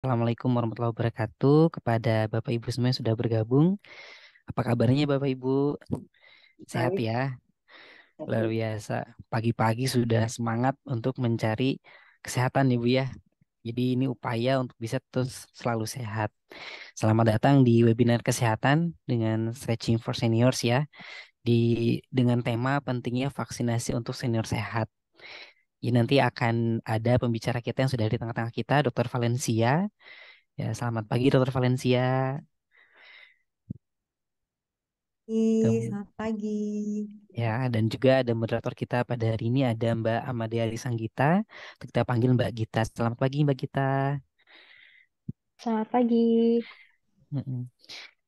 Assalamualaikum warahmatullahi wabarakatuh kepada Bapak Ibu yang sudah bergabung. Apa kabarnya Bapak Ibu? Sehat ya? Luar biasa. Pagi-pagi sudah semangat untuk mencari kesehatan Ibu ya. Jadi ini upaya untuk bisa terus selalu sehat. Selamat datang di webinar kesehatan dengan Stretching for Seniors ya. Di dengan tema pentingnya vaksinasi untuk senior sehat ya nanti akan ada pembicara kita yang sudah di tengah-tengah kita, Dr. Valencia. Ya, selamat pagi Dr. Valencia. Hi, selamat pagi. Ya, dan juga ada moderator kita pada hari ini ada Mbak Amadea Sanggita. Kita panggil Mbak Gita. Selamat pagi Mbak Gita. Selamat pagi.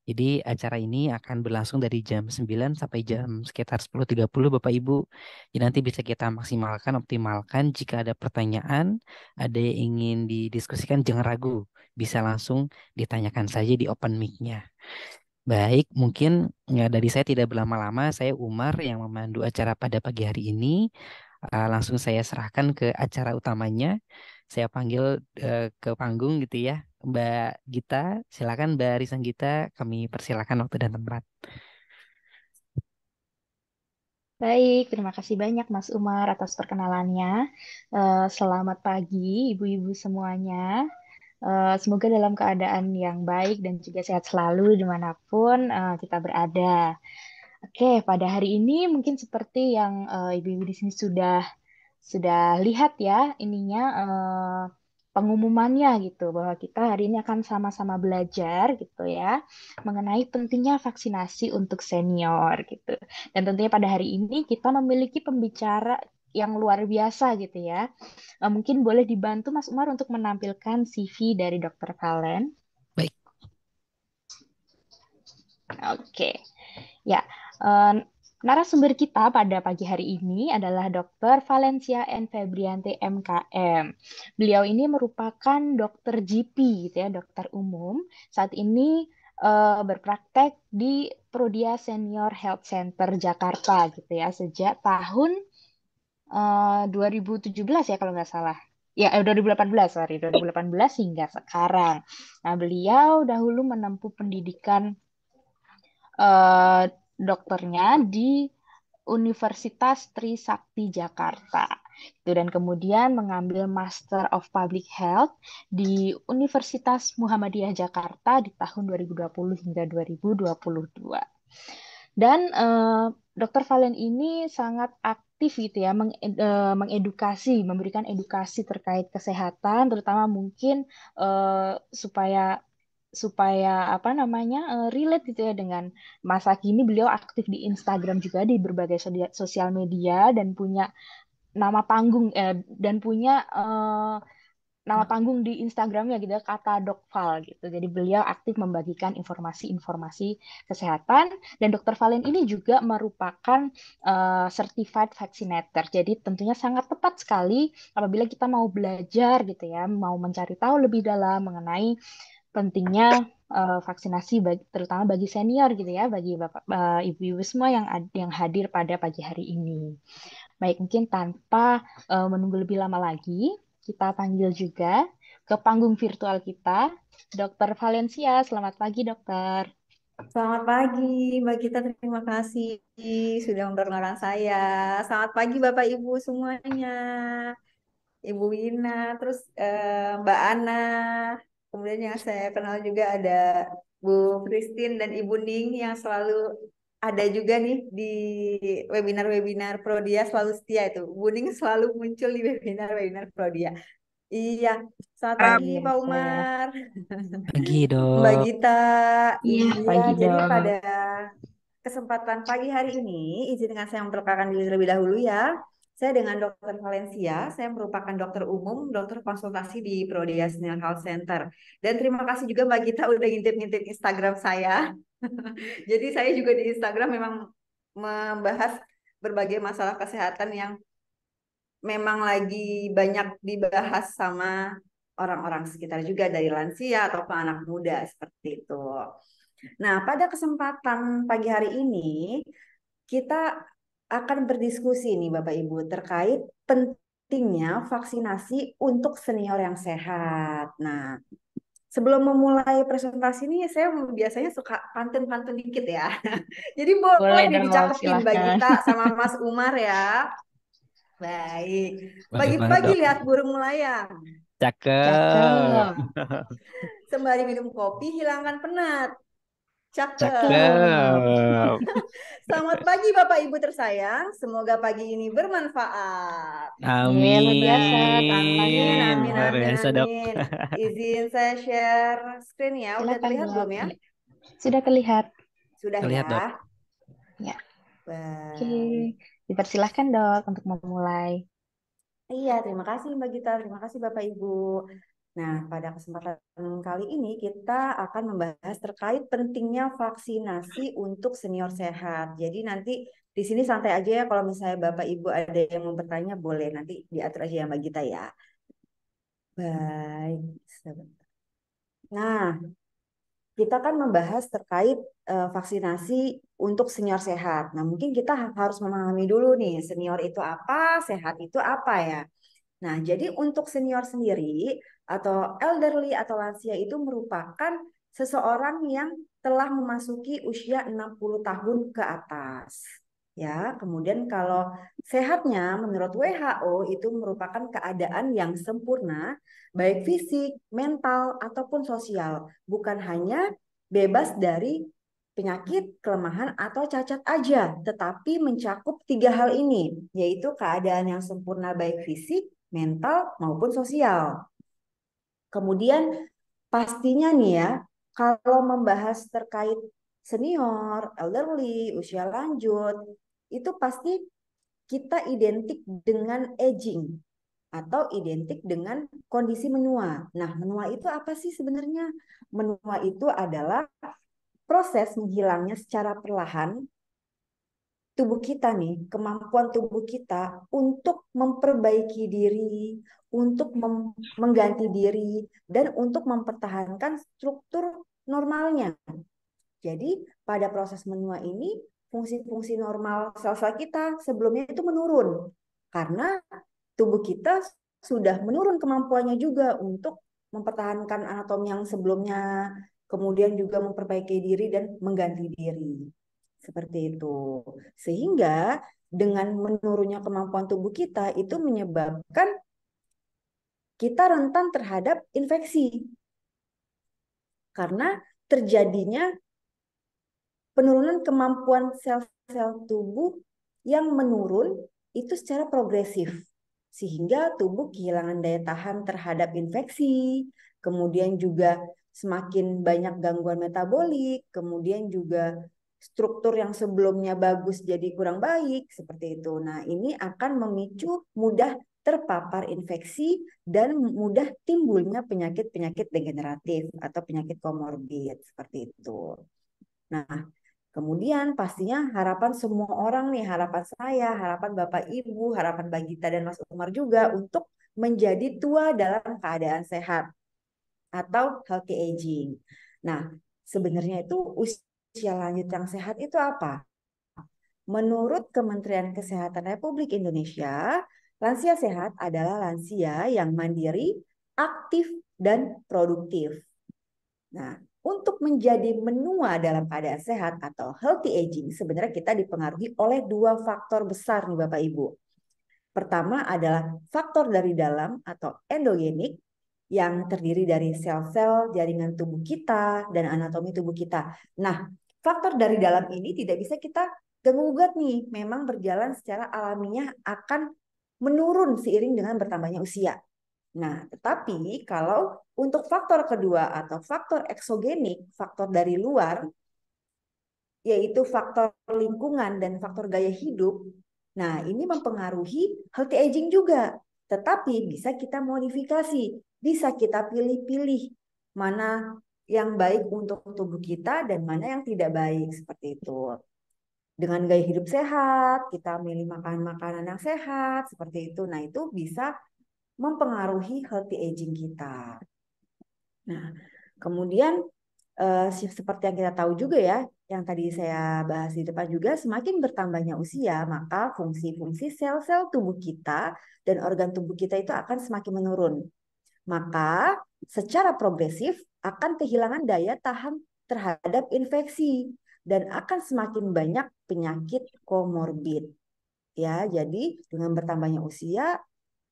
Jadi acara ini akan berlangsung dari jam 9 sampai jam hmm. sekitar 10.30 Bapak Ibu. Jadi nanti bisa kita maksimalkan, optimalkan. Jika ada pertanyaan, ada yang ingin didiskusikan, jangan ragu. Bisa langsung ditanyakan saja di open mic-nya. Baik, mungkin ya dari saya tidak berlama-lama. Saya Umar yang memandu acara pada pagi hari ini. Uh, langsung saya serahkan ke acara utamanya. Saya panggil uh, ke panggung gitu ya Mbak Gita, silakan Mbak Risang Gita, kami persilakan waktu dan tempat. Baik, terima kasih banyak Mas Umar atas perkenalannya. Eh, selamat pagi ibu-ibu semuanya. Eh, semoga dalam keadaan yang baik dan juga sehat selalu dimanapun eh, kita berada. Oke, pada hari ini mungkin seperti yang ibu-ibu di sini sudah sudah lihat ya ininya pengumumannya gitu bahwa kita hari ini akan sama-sama belajar gitu ya mengenai pentingnya vaksinasi untuk senior gitu. Dan tentunya pada hari ini kita memiliki pembicara yang luar biasa gitu ya. Eh, mungkin boleh dibantu Mas Umar untuk menampilkan CV dari Dr. Valen. Baik. Oke. Okay. Ya, eh, Narasumber kita pada pagi hari ini adalah Dr. Valencia N. Febriante MKM. Beliau ini merupakan dokter GP, gitu ya, dokter umum. Saat ini uh, berpraktek di Prodia Senior Health Center Jakarta, gitu ya, sejak tahun eh, uh, 2017 ya kalau nggak salah. Ya, eh, 2018, sorry, 2018 hingga sekarang. Nah, beliau dahulu menempuh pendidikan uh, dokternya di Universitas Trisakti Jakarta. itu dan kemudian mengambil Master of Public Health di Universitas Muhammadiyah Jakarta di tahun 2020 hingga 2022. Dan eh, Dokter Valen ini sangat aktif gitu ya eh, mengedukasi, memberikan edukasi terkait kesehatan, terutama mungkin eh, supaya supaya apa namanya eh, relate gitu ya dengan masa kini beliau aktif di Instagram juga di berbagai sosial media dan punya nama panggung eh, dan punya uh, nama panggung di Instagram gitu ya gitu kata Dokval gitu jadi beliau aktif membagikan informasi-informasi kesehatan dan Dokter Valen ini juga merupakan uh, certified vaccinator jadi tentunya sangat tepat sekali apabila kita mau belajar gitu ya mau mencari tahu lebih dalam mengenai pentingnya uh, vaksinasi bagi, terutama bagi senior gitu ya, bagi bapak eh, ibu-ibu semua yang yang hadir pada pagi hari ini. Baik, mungkin tanpa uh, menunggu lebih lama lagi, kita panggil juga ke panggung virtual kita, Dokter Valencia. Selamat pagi, Dokter. Selamat pagi, Mbak Gita. Terima kasih sudah mendorong saya. Selamat pagi, Bapak Ibu semuanya. Ibu Wina, terus eh, Mbak Ana, Kemudian yang saya kenal juga ada Bu Christine dan Ibu Ning yang selalu ada juga nih di webinar-webinar Prodia selalu setia itu. Bu Ning selalu muncul di webinar-webinar Prodia. Iya, selamat pagi um, Pak Umar. Pagi dong. Mbak Gita. Iya, iya pagi jadi pada kesempatan pagi hari ini izin dengan saya memperkenalkan diri terlebih dahulu ya. Saya dengan Dokter Valencia, saya merupakan dokter umum, dokter konsultasi di Prodias Nail Health Center. Dan terima kasih juga Mbak Gita udah ngintip-ngintip Instagram saya. Jadi saya juga di Instagram memang membahas berbagai masalah kesehatan yang memang lagi banyak dibahas sama orang-orang sekitar juga dari lansia atau anak muda seperti itu. Nah, pada kesempatan pagi hari ini kita akan berdiskusi nih Bapak Ibu terkait pentingnya vaksinasi untuk senior yang sehat. Nah, sebelum memulai presentasi ini saya biasanya suka pantun-pantun dikit ya. Jadi boleh, boleh nih dicakepin Mbak Gita sama Mas Umar ya. Baik. Pagi-pagi lihat burung melayang. Cakep. Cakep. Sembari minum kopi hilangkan penat. Cakep. Cakep. Selamat pagi Bapak Ibu tersayang. Semoga pagi ini bermanfaat. Amin. Ya, amin. Amin. Amin. amin. Izin saya share screen ya. sudah terlihat belum ya? Sudah terlihat. Sudah ya? terlihat, ya. Dok. Ya. Oke. Oke. Dipersilahkan dok untuk memulai. Iya, terima kasih Mbak Gita, terima kasih Bapak Ibu. Nah, pada kesempatan kali ini kita akan membahas terkait pentingnya vaksinasi untuk senior sehat. Jadi nanti di sini santai aja ya kalau misalnya Bapak Ibu ada yang mau bertanya boleh nanti diatur aja ya Mbak Gita ya. Baik, Nah, kita kan membahas terkait eh, vaksinasi untuk senior sehat. Nah, mungkin kita harus memahami dulu nih senior itu apa, sehat itu apa ya. Nah, jadi untuk senior sendiri atau elderly atau lansia itu merupakan seseorang yang telah memasuki usia 60 tahun ke atas. Ya, kemudian kalau sehatnya menurut WHO itu merupakan keadaan yang sempurna baik fisik, mental ataupun sosial, bukan hanya bebas dari penyakit, kelemahan atau cacat aja, tetapi mencakup tiga hal ini, yaitu keadaan yang sempurna baik fisik, mental maupun sosial. Kemudian pastinya nih ya, kalau membahas terkait senior, elderly, usia lanjut, itu pasti kita identik dengan aging atau identik dengan kondisi menua. Nah, menua itu apa sih sebenarnya? Menua itu adalah proses menghilangnya secara perlahan tubuh kita nih, kemampuan tubuh kita untuk memperbaiki diri, untuk mem mengganti diri, dan untuk mempertahankan struktur normalnya. Jadi pada proses menua ini, fungsi-fungsi normal sel-sel kita sebelumnya itu menurun. Karena tubuh kita sudah menurun kemampuannya juga untuk mempertahankan anatomi yang sebelumnya, kemudian juga memperbaiki diri dan mengganti diri. Seperti itu. Sehingga dengan menurunnya kemampuan tubuh kita itu menyebabkan kita rentan terhadap infeksi. Karena terjadinya penurunan kemampuan sel-sel tubuh yang menurun itu secara progresif sehingga tubuh kehilangan daya tahan terhadap infeksi, kemudian juga semakin banyak gangguan metabolik, kemudian juga struktur yang sebelumnya bagus jadi kurang baik seperti itu. Nah, ini akan memicu mudah terpapar infeksi dan mudah timbulnya penyakit-penyakit degeneratif atau penyakit komorbid seperti itu. Nah, kemudian pastinya harapan semua orang nih, harapan saya, harapan Bapak Ibu, harapan Bagita dan Mas Umar juga untuk menjadi tua dalam keadaan sehat atau healthy aging. Nah, sebenarnya itu usia usia lanjut yang sehat itu apa? Menurut Kementerian Kesehatan Republik Indonesia, lansia sehat adalah lansia yang mandiri, aktif, dan produktif. Nah, untuk menjadi menua dalam keadaan sehat atau healthy aging, sebenarnya kita dipengaruhi oleh dua faktor besar nih Bapak Ibu. Pertama adalah faktor dari dalam atau endogenik yang terdiri dari sel-sel jaringan tubuh kita dan anatomi tubuh kita. Nah, faktor dari dalam ini tidak bisa kita ganggu gugat nih. Memang berjalan secara alamiah akan menurun seiring dengan bertambahnya usia. Nah, tetapi kalau untuk faktor kedua atau faktor eksogenik, faktor dari luar, yaitu faktor lingkungan dan faktor gaya hidup, nah ini mempengaruhi healthy aging juga. Tetapi bisa kita modifikasi, bisa kita pilih-pilih mana yang baik untuk tubuh kita dan mana yang tidak baik seperti itu. Dengan gaya hidup sehat, kita milih makan makanan yang sehat seperti itu. Nah, itu bisa mempengaruhi healthy aging kita. Nah, kemudian eh, seperti yang kita tahu juga ya, yang tadi saya bahas di depan juga, semakin bertambahnya usia, maka fungsi-fungsi sel-sel tubuh kita dan organ tubuh kita itu akan semakin menurun. Maka secara progresif akan kehilangan daya tahan terhadap infeksi dan akan semakin banyak penyakit komorbid. Ya, jadi dengan bertambahnya usia,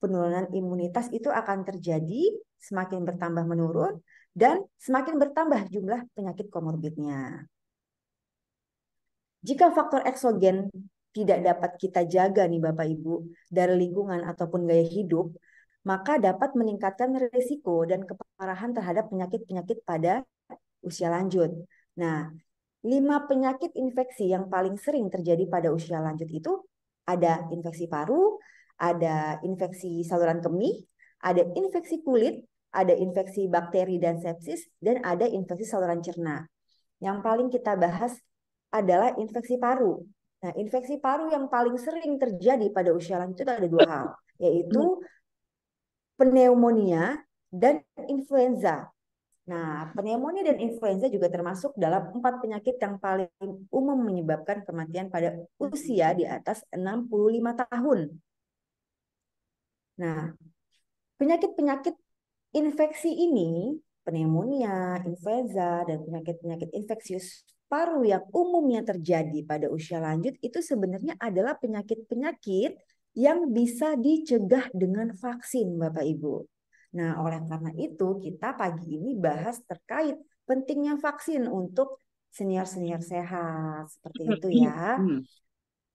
penurunan imunitas itu akan terjadi semakin bertambah menurun dan semakin bertambah jumlah penyakit komorbidnya. Jika faktor eksogen tidak dapat kita jaga nih Bapak Ibu dari lingkungan ataupun gaya hidup, maka dapat meningkatkan risiko dan keparahan terhadap penyakit-penyakit pada usia lanjut. Nah, lima penyakit infeksi yang paling sering terjadi pada usia lanjut itu ada infeksi paru, ada infeksi saluran kemih, ada infeksi kulit, ada infeksi bakteri dan sepsis, dan ada infeksi saluran cerna. Yang paling kita bahas adalah infeksi paru. Nah, infeksi paru yang paling sering terjadi pada usia lanjut itu ada dua hal, yaitu hmm pneumonia dan influenza. Nah, hmm. pneumonia dan influenza juga termasuk dalam empat penyakit yang paling umum menyebabkan kematian pada usia di atas 65 tahun. Nah, penyakit-penyakit infeksi ini, pneumonia, influenza, dan penyakit-penyakit infeksius paru yang umumnya terjadi pada usia lanjut itu sebenarnya adalah penyakit-penyakit yang bisa dicegah dengan vaksin, Bapak Ibu. Nah, oleh karena itu kita pagi ini bahas terkait pentingnya vaksin untuk senior-senior sehat seperti itu ya. Hmm.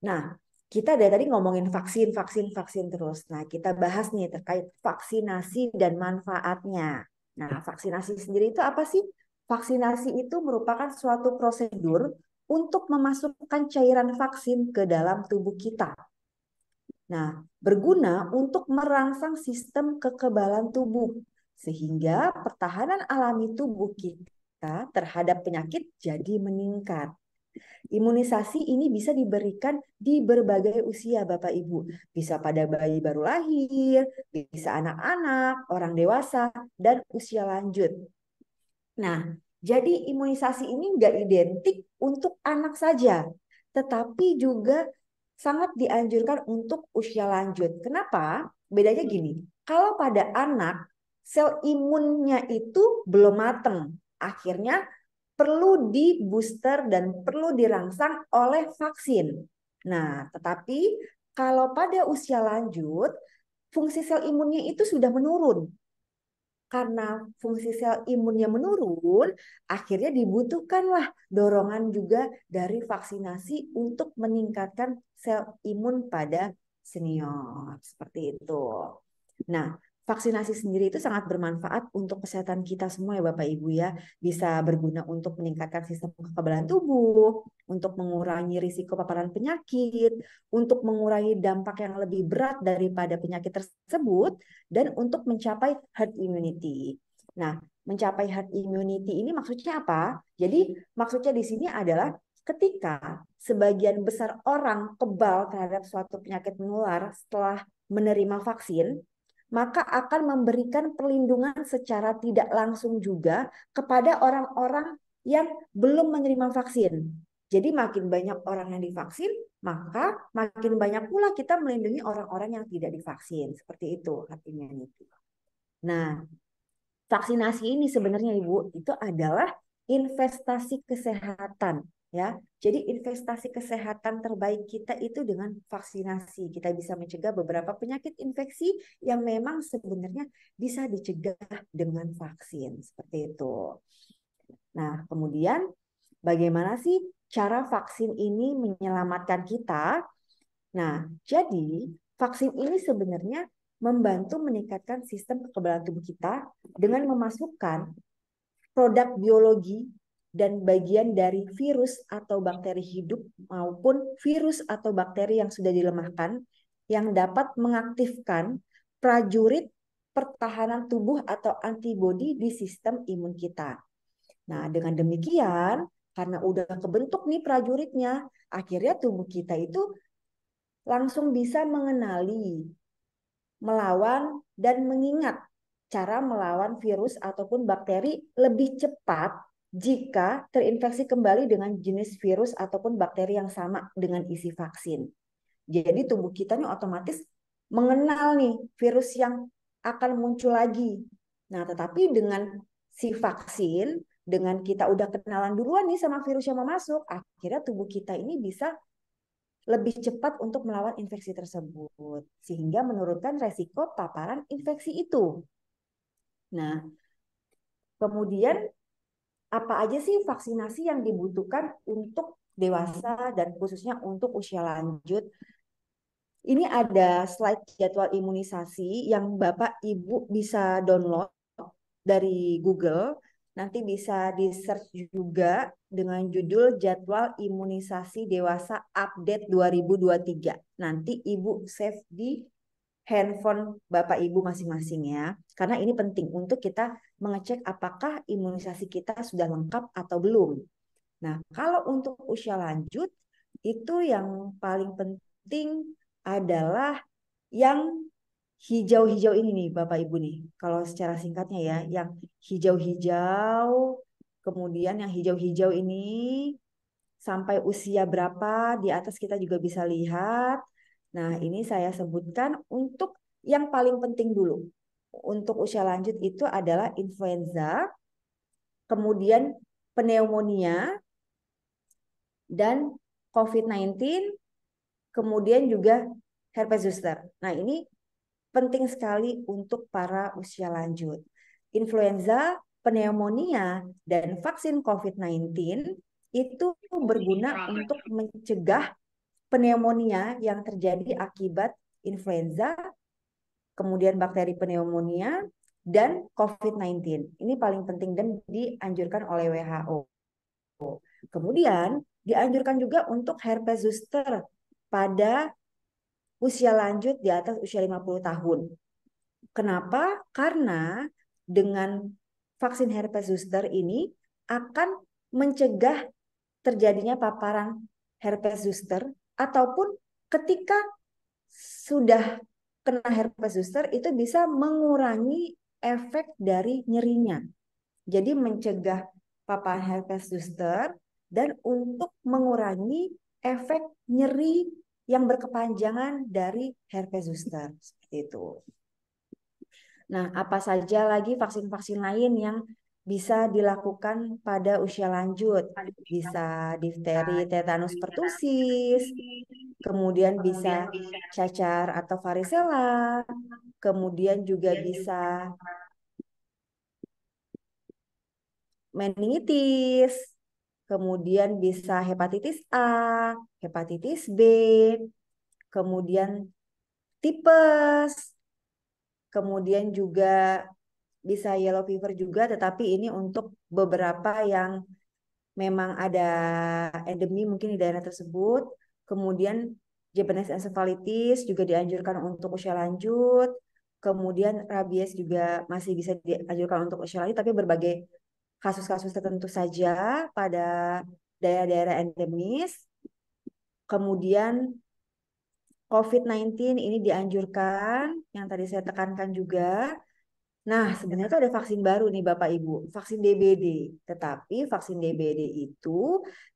Nah, kita dari tadi ngomongin vaksin, vaksin, vaksin terus. Nah, kita bahas nih terkait vaksinasi dan manfaatnya. Nah, vaksinasi sendiri itu apa sih? Vaksinasi itu merupakan suatu prosedur untuk memasukkan cairan vaksin ke dalam tubuh kita Nah, berguna untuk merangsang sistem kekebalan tubuh sehingga pertahanan alami tubuh kita terhadap penyakit jadi meningkat. Imunisasi ini bisa diberikan di berbagai usia Bapak Ibu. Bisa pada bayi baru lahir, bisa anak-anak, orang dewasa, dan usia lanjut. Nah, jadi imunisasi ini nggak identik untuk anak saja, tetapi juga sangat dianjurkan untuk usia lanjut. Kenapa? Bedanya gini, kalau pada anak sel imunnya itu belum mateng, akhirnya perlu di booster dan perlu dirangsang oleh vaksin. Nah, tetapi kalau pada usia lanjut, fungsi sel imunnya itu sudah menurun karena fungsi sel imunnya menurun, akhirnya dibutuhkanlah dorongan juga dari vaksinasi untuk meningkatkan sel imun pada senior. Seperti itu. Nah, vaksinasi sendiri itu sangat bermanfaat untuk kesehatan kita semua ya Bapak Ibu ya. Bisa berguna untuk meningkatkan sistem kekebalan tubuh, untuk mengurangi risiko paparan penyakit, untuk mengurangi dampak yang lebih berat daripada penyakit tersebut, dan untuk mencapai herd immunity. Nah, mencapai herd immunity ini maksudnya apa? Jadi maksudnya di sini adalah ketika sebagian besar orang kebal terhadap suatu penyakit menular setelah menerima vaksin, maka akan memberikan perlindungan secara tidak langsung juga kepada orang-orang yang belum menerima vaksin. Jadi makin banyak orang yang divaksin, maka makin banyak pula kita melindungi orang-orang yang tidak divaksin. Seperti itu artinya itu. Nah, vaksinasi ini sebenarnya Ibu itu adalah investasi kesehatan ya. Jadi investasi kesehatan terbaik kita itu dengan vaksinasi. Kita bisa mencegah beberapa penyakit infeksi yang memang sebenarnya bisa dicegah dengan vaksin seperti itu. Nah, kemudian bagaimana sih cara vaksin ini menyelamatkan kita? Nah, jadi vaksin ini sebenarnya membantu meningkatkan sistem kekebalan tubuh kita dengan memasukkan produk biologi dan bagian dari virus atau bakteri hidup maupun virus atau bakteri yang sudah dilemahkan yang dapat mengaktifkan prajurit pertahanan tubuh atau antibodi di sistem imun kita. Nah, dengan demikian, karena udah kebentuk nih prajuritnya, akhirnya tubuh kita itu langsung bisa mengenali, melawan, dan mengingat cara melawan virus ataupun bakteri lebih cepat jika terinfeksi kembali dengan jenis virus ataupun bakteri yang sama dengan isi vaksin. Jadi tubuh kita nih otomatis mengenal nih virus yang akan muncul lagi. Nah, tetapi dengan si vaksin, dengan kita udah kenalan duluan nih sama virus yang mau masuk, akhirnya tubuh kita ini bisa lebih cepat untuk melawan infeksi tersebut sehingga menurunkan resiko paparan infeksi itu. Nah, kemudian apa aja sih vaksinasi yang dibutuhkan untuk dewasa dan khususnya untuk usia lanjut. Ini ada slide jadwal imunisasi yang Bapak Ibu bisa download dari Google. Nanti bisa di search juga dengan judul Jadwal Imunisasi Dewasa Update 2023. Nanti Ibu save di handphone Bapak Ibu masing-masing ya. Karena ini penting untuk kita mengecek apakah imunisasi kita sudah lengkap atau belum. Nah, kalau untuk usia lanjut itu yang paling penting adalah yang hijau-hijau ini nih Bapak Ibu nih. Kalau secara singkatnya ya, yang hijau-hijau kemudian yang hijau-hijau ini sampai usia berapa di atas kita juga bisa lihat Nah, hmm. ini saya sebutkan untuk yang paling penting dulu. Untuk usia lanjut itu adalah influenza, kemudian pneumonia, dan COVID-19, kemudian juga herpes zoster. Nah, ini penting sekali untuk para usia lanjut. Influenza, pneumonia, dan vaksin COVID-19 itu berguna untuk mencegah pneumonia yang terjadi akibat influenza, kemudian bakteri pneumonia, dan COVID-19. Ini paling penting dan dianjurkan oleh WHO. Kemudian dianjurkan juga untuk herpes zoster pada usia lanjut di atas usia 50 tahun. Kenapa? Karena dengan vaksin herpes zoster ini akan mencegah terjadinya paparan herpes zoster ataupun ketika sudah kena herpes zoster itu bisa mengurangi efek dari nyerinya. Jadi mencegah paparan herpes zoster dan untuk mengurangi efek nyeri yang berkepanjangan dari herpes zoster seperti itu. Nah, apa saja lagi vaksin-vaksin lain yang bisa dilakukan pada usia lanjut, bisa difteri, tetanus pertusis, kemudian bisa cacar atau varisela, kemudian juga bisa meningitis, kemudian bisa hepatitis A, hepatitis B, kemudian tipes, kemudian juga bisa yellow fever juga, tetapi ini untuk beberapa yang memang ada endemi mungkin di daerah tersebut. Kemudian Japanese encephalitis juga dianjurkan untuk usia lanjut. Kemudian rabies juga masih bisa dianjurkan untuk usia lanjut, tapi berbagai kasus-kasus tertentu saja pada daerah-daerah endemis. Kemudian COVID-19 ini dianjurkan, yang tadi saya tekankan juga, Nah, sebenarnya itu ada vaksin baru nih Bapak Ibu, vaksin DBD. Tetapi vaksin DBD itu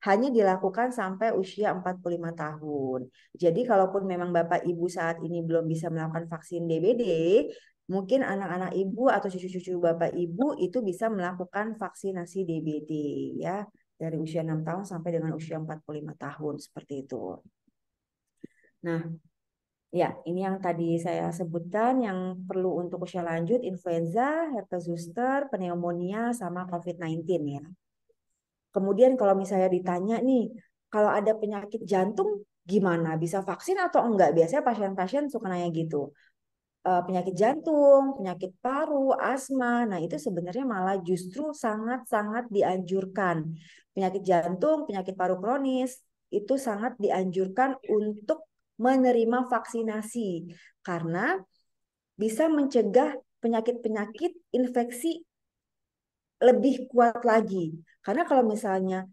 hanya dilakukan sampai usia 45 tahun. Jadi kalaupun memang Bapak Ibu saat ini belum bisa melakukan vaksin DBD, mungkin anak-anak Ibu atau cucu-cucu Bapak Ibu itu bisa melakukan vaksinasi DBD ya dari usia 6 tahun sampai dengan usia 45 tahun seperti itu. Nah, Ya, ini yang tadi saya sebutkan yang perlu untuk usia lanjut, influenza, herpes zoster, pneumonia, sama COVID-19 ya. Kemudian kalau misalnya ditanya nih, kalau ada penyakit jantung gimana? Bisa vaksin atau enggak? Biasanya pasien-pasien suka nanya gitu. Eh, penyakit jantung, penyakit paru, asma, nah itu sebenarnya malah justru sangat-sangat dianjurkan. Penyakit jantung, penyakit paru kronis, itu sangat dianjurkan untuk menerima vaksinasi karena bisa mencegah penyakit-penyakit infeksi lebih kuat lagi. Karena kalau misalnya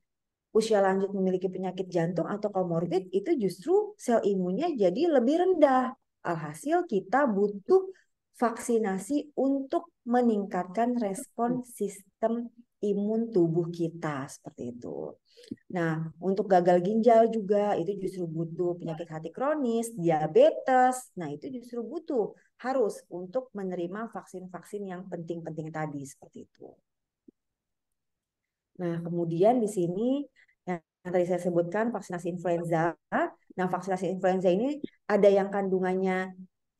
usia lanjut memiliki penyakit jantung atau komorbid itu justru sel imunnya jadi lebih rendah. Alhasil kita butuh vaksinasi untuk meningkatkan respon sistem imun tubuh kita seperti itu. Nah, untuk gagal ginjal juga itu justru butuh penyakit hati kronis, diabetes. Nah, itu justru butuh harus untuk menerima vaksin-vaksin yang penting-penting tadi seperti itu. Nah, kemudian di sini yang tadi saya sebutkan vaksinasi influenza. Nah, vaksinasi influenza ini ada yang kandungannya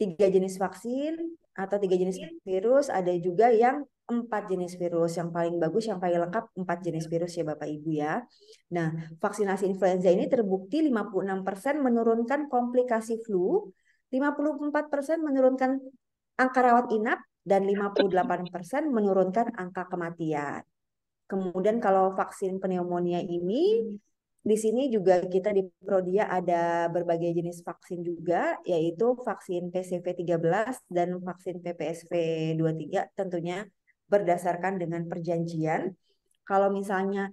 tiga jenis vaksin atau tiga jenis virus, ada juga yang empat jenis virus yang paling bagus, yang paling lengkap empat jenis virus ya Bapak Ibu ya. Nah, vaksinasi influenza ini terbukti 56% menurunkan komplikasi flu, 54% menurunkan angka rawat inap, dan 58% menurunkan angka kematian. Kemudian kalau vaksin pneumonia ini, di sini juga kita di Prodia ada berbagai jenis vaksin juga, yaitu vaksin PCV 13 dan vaksin PPSV 23 tentunya berdasarkan dengan perjanjian. Kalau misalnya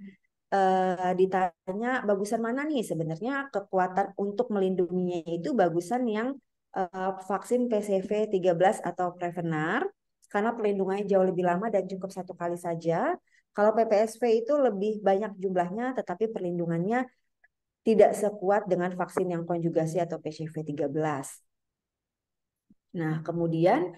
eh, ditanya bagusan mana nih sebenarnya kekuatan untuk melindunginya itu bagusan yang eh, vaksin PCV 13 atau Prevenar karena pelindungannya jauh lebih lama dan cukup satu kali saja. Kalau PPSV itu lebih banyak jumlahnya tetapi perlindungannya tidak sekuat dengan vaksin yang konjugasi atau PCV 13. Nah, kemudian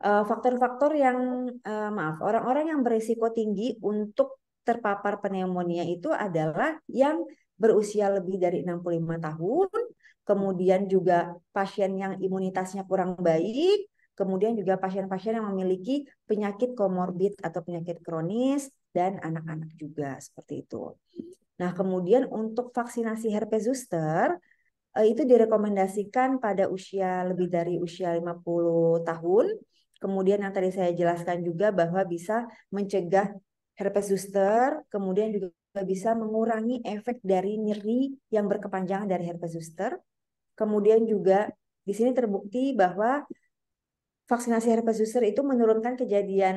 Eh, faktor-faktor yang eh, maaf orang-orang yang berisiko tinggi untuk terpapar pneumonia itu adalah yang berusia lebih dari 65 tahun, kemudian juga pasien yang imunitasnya kurang baik, kemudian juga pasien-pasien yang memiliki penyakit komorbid atau penyakit kronis dan anak-anak juga seperti itu. Nah, kemudian untuk vaksinasi herpes zoster eh, itu direkomendasikan pada usia lebih dari usia 50 tahun Kemudian yang tadi saya jelaskan juga bahwa bisa mencegah herpes zoster, kemudian juga bisa mengurangi efek dari nyeri yang berkepanjangan dari herpes zoster. Kemudian juga di sini terbukti bahwa vaksinasi herpes zoster itu menurunkan kejadian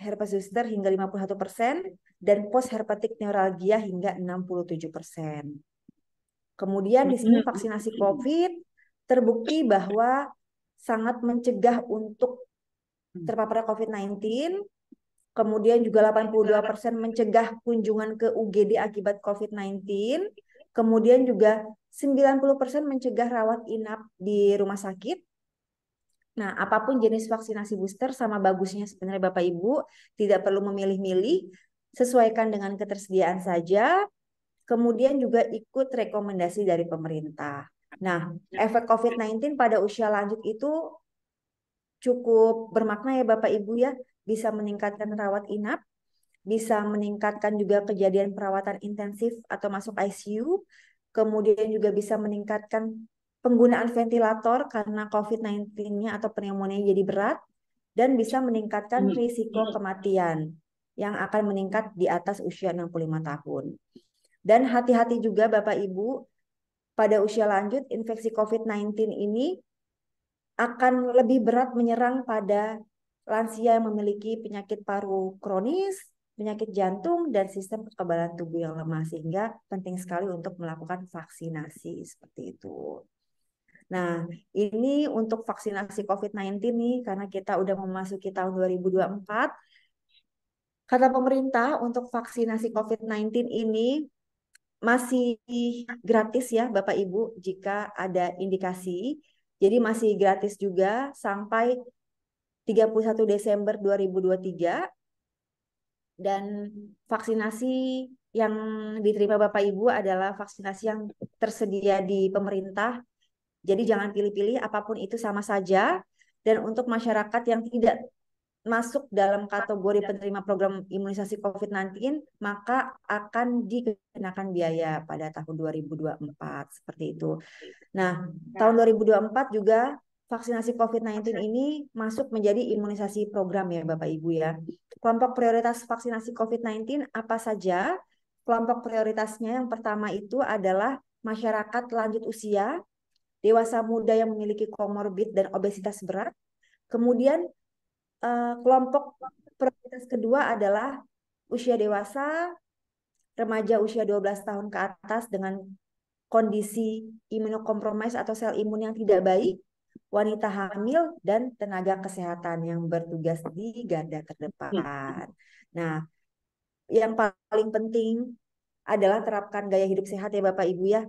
herpes zoster hingga 51% dan post herpetic neuralgia hingga 67%. Kemudian di sini vaksinasi COVID terbukti bahwa sangat mencegah untuk Hmm. terpapar COVID-19, kemudian juga 82% mencegah kunjungan ke UGD akibat COVID-19, kemudian juga 90% mencegah rawat inap di rumah sakit, Nah, apapun jenis vaksinasi booster sama bagusnya sebenarnya Bapak Ibu, tidak perlu memilih-milih, sesuaikan dengan ketersediaan saja. Kemudian juga ikut rekomendasi dari pemerintah. Nah, ya. efek COVID-19 pada usia lanjut itu cukup bermakna ya Bapak Ibu ya, bisa meningkatkan rawat inap, bisa meningkatkan juga kejadian perawatan intensif atau masuk ICU, kemudian juga bisa meningkatkan penggunaan ventilator karena COVID-19-nya atau pneumonia jadi berat, dan bisa meningkatkan hmm. risiko hmm. kematian yang akan meningkat di atas usia 65 tahun. Dan hati-hati juga Bapak Ibu, pada usia lanjut infeksi COVID-19 ini akan lebih berat menyerang pada lansia yang memiliki penyakit paru kronis, penyakit jantung, dan sistem kekebalan tubuh yang lemah. Sehingga penting sekali untuk melakukan vaksinasi seperti itu. Nah, ini untuk vaksinasi COVID-19 nih, karena kita udah memasuki tahun 2024. Kata pemerintah untuk vaksinasi COVID-19 ini masih gratis ya Bapak Ibu jika ada indikasi jadi masih gratis juga sampai 31 Desember 2023. Dan vaksinasi yang diterima Bapak Ibu adalah vaksinasi yang tersedia di pemerintah. Jadi jangan pilih-pilih apapun itu sama saja. Dan untuk masyarakat yang tidak masuk dalam kategori ya. penerima program imunisasi COVID-19 maka akan dikenakan biaya pada tahun 2024 seperti itu. Nah, tahun 2024 juga vaksinasi COVID-19 ini masuk menjadi imunisasi program ya Bapak Ibu ya. Kelompok prioritas vaksinasi COVID-19 apa saja? Kelompok prioritasnya yang pertama itu adalah masyarakat lanjut usia, dewasa muda yang memiliki komorbid dan obesitas berat, kemudian Eh, kelompok prioritas kedua adalah usia dewasa, remaja usia 12 tahun ke atas dengan kondisi imunokompromis atau sel imun yang tidak baik, wanita hamil, dan tenaga kesehatan yang bertugas di garda terdepan. Nah, yang paling penting adalah terapkan gaya hidup sehat ya Bapak Ibu ya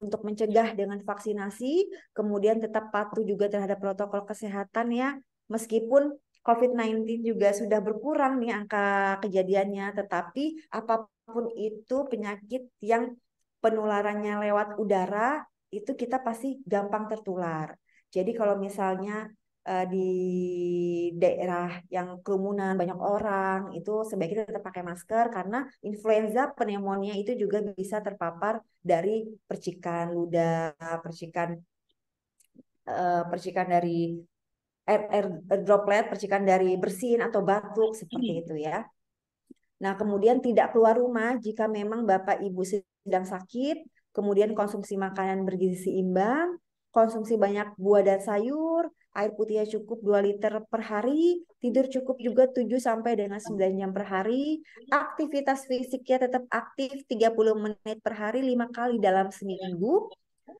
untuk mencegah dengan vaksinasi, kemudian tetap patuh juga terhadap protokol kesehatan ya, meskipun COVID-19 juga sudah berkurang nih angka kejadiannya, tetapi apapun itu penyakit yang penularannya lewat udara itu kita pasti gampang tertular. Jadi kalau misalnya eh, di daerah yang kerumunan banyak orang itu sebaiknya tetap pakai masker karena influenza pneumonia itu juga bisa terpapar dari percikan ludah, percikan eh, percikan dari air, air, droplet percikan dari bersin atau batuk hmm. seperti itu ya. Nah, kemudian tidak keluar rumah jika memang Bapak Ibu sedang sakit, kemudian konsumsi makanan bergizi seimbang, konsumsi banyak buah dan sayur, air putihnya cukup 2 liter per hari, tidur cukup juga 7 sampai dengan 9 jam per hari, aktivitas fisiknya tetap aktif 30 menit per hari 5 kali dalam seminggu.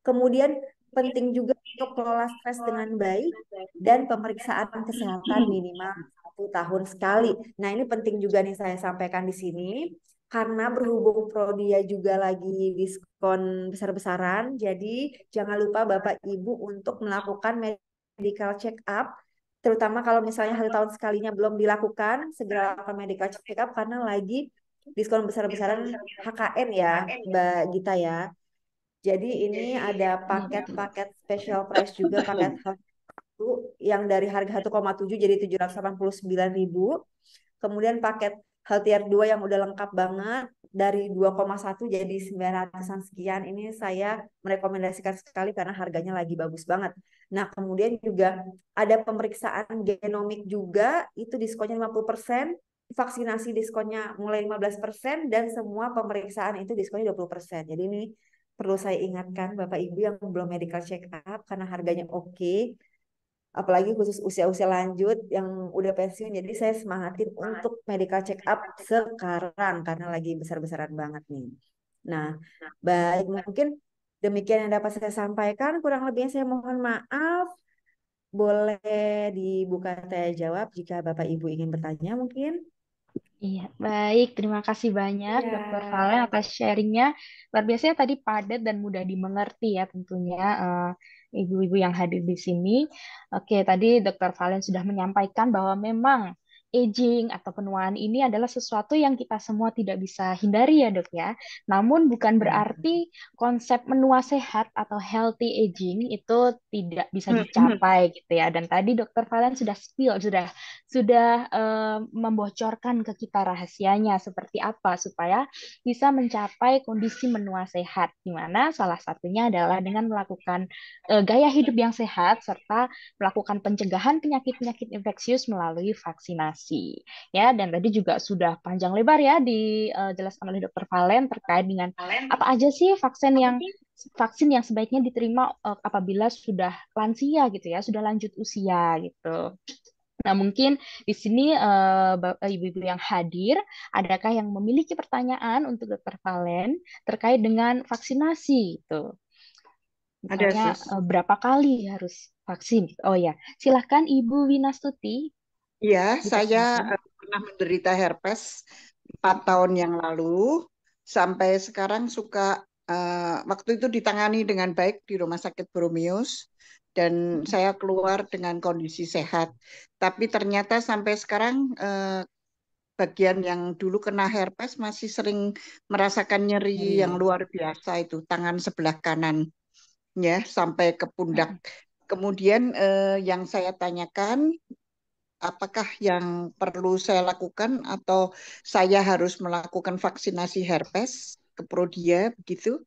Kemudian penting juga untuk kelola stres dengan baik dan pemeriksaan kesehatan minimal satu tahun sekali. Nah ini penting juga nih saya sampaikan di sini karena berhubung prodia juga lagi diskon besar-besaran, jadi jangan lupa Bapak Ibu untuk melakukan medical check up terutama kalau misalnya satu tahun sekalinya belum dilakukan, segera lakukan medical check up karena lagi diskon besar-besaran HKN ya, Mbak Gita ya. Jadi ini ada iya. paket-paket special price juga paket satu yang dari harga 1,7 jadi 789.000. Kemudian paket healthier 2 yang udah lengkap banget dari 2,1 jadi 900-an sekian ini saya merekomendasikan sekali karena harganya lagi bagus banget. Nah, kemudian juga ada pemeriksaan genomik juga itu diskonnya 50%, vaksinasi diskonnya mulai 15% dan semua pemeriksaan itu diskonnya 20%. Jadi ini perlu saya ingatkan hmm. Bapak Ibu yang belum medical check up karena harganya oke. Okay. Apalagi khusus usia-usia lanjut yang udah pensiun. Jadi saya semangatin untuk medical check up sekarang karena lagi besar-besaran banget nih. Nah, nah baik mungkin demikian yang dapat saya sampaikan. Kurang lebihnya saya mohon maaf. Boleh dibuka tanya jawab jika Bapak Ibu ingin bertanya mungkin. Iya, baik. Terima kasih banyak, Ya. Dokter Valen, atas sharingnya. Luar biasa ya tadi padat dan mudah dimengerti ya tentunya eh, ibu-ibu yang hadir di sini. Oke, tadi Dokter Valen sudah menyampaikan bahwa memang aging atau penuaan ini adalah sesuatu yang kita semua tidak bisa hindari ya dok ya. Namun bukan hmm. berarti konsep menua sehat atau healthy aging itu tidak bisa hmm, hmm. dicapai gitu ya. Dan tadi dokter Valen sudah spill sudah sudah uh, membocorkan ke kita rahasianya seperti apa supaya bisa mencapai kondisi menua sehat di mana salah satunya adalah dengan melakukan uh, gaya hidup yang sehat serta melakukan pencegahan penyakit-penyakit infeksius melalui vaksinasi depresi. Ya, dan tadi juga sudah panjang lebar ya dijelaskan eh, oleh dokter Valen terkait dengan apa aja sih vaksin yang vaksin yang sebaiknya diterima eh, apabila sudah lansia gitu ya, sudah lanjut usia gitu. Nah, mungkin di sini ibu eh, ibu-ibu yang hadir, adakah yang memiliki pertanyaan untuk Dokter Valen terkait dengan vaksinasi itu? Misalnya Ada, berapa kali harus vaksin? Oh ya, silahkan Ibu Winastuti Iya, saya eh, pernah menderita herpes 4 tahun yang lalu sampai sekarang suka uh, waktu itu ditangani dengan baik di Rumah Sakit Bromius dan hmm. saya keluar dengan kondisi sehat. Tapi ternyata sampai sekarang uh, bagian yang dulu kena herpes masih sering merasakan nyeri hmm. yang luar biasa itu tangan sebelah kanan ya sampai ke pundak. Hmm. Kemudian eh, yang saya tanyakan apakah yang perlu saya lakukan atau saya harus melakukan vaksinasi herpes ke Prodia begitu?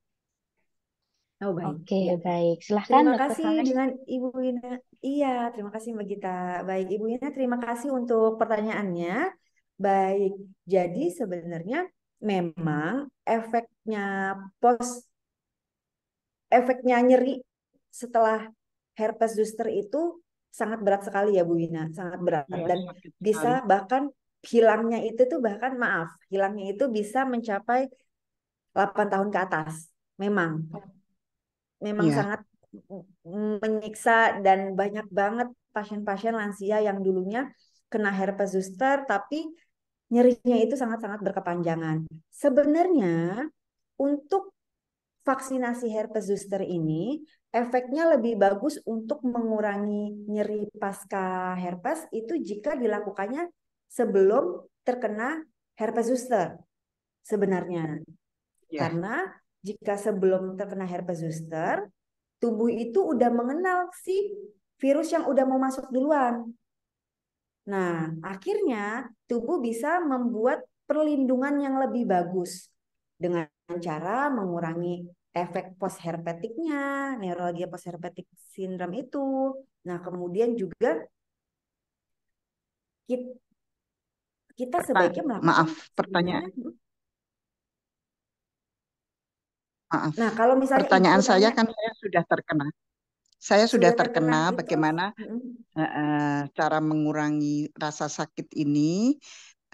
Oh, baik. Oke, ya. baik. Silahkan. Terima kasih dengan Ibu Ina. Iya, terima kasih Mbak Gita. Baik, Ibu Ina terima kasih untuk pertanyaannya. Baik, jadi sebenarnya memang efeknya pos efeknya nyeri setelah herpes zoster itu sangat berat sekali ya Bu Wina, sangat berat ya, dan bisa bahkan hilangnya itu tuh bahkan maaf, hilangnya itu bisa mencapai 8 tahun ke atas. Memang. Memang ya. sangat menyiksa dan banyak banget pasien-pasien lansia yang dulunya kena herpes zoster tapi nyerinya itu sangat-sangat berkepanjangan. Sebenarnya untuk vaksinasi herpes zoster ini efeknya lebih bagus untuk mengurangi nyeri pasca herpes itu jika dilakukannya sebelum terkena herpes zoster sebenarnya. Ya. Karena jika sebelum terkena herpes zoster, tubuh itu udah mengenal si virus yang udah mau masuk duluan. Nah, akhirnya tubuh bisa membuat perlindungan yang lebih bagus dengan cara mengurangi efek postherpetiknya, neurologia postherpetik sindrom itu. Nah, kemudian juga kita, kita sebaiknya melakukan maaf pertanyaan. Maaf. Nah, kalau misalnya pertanyaan saya kan saya sudah terkena. Saya sudah, sudah terkena, terkena gitu. bagaimana uh, cara mengurangi rasa sakit ini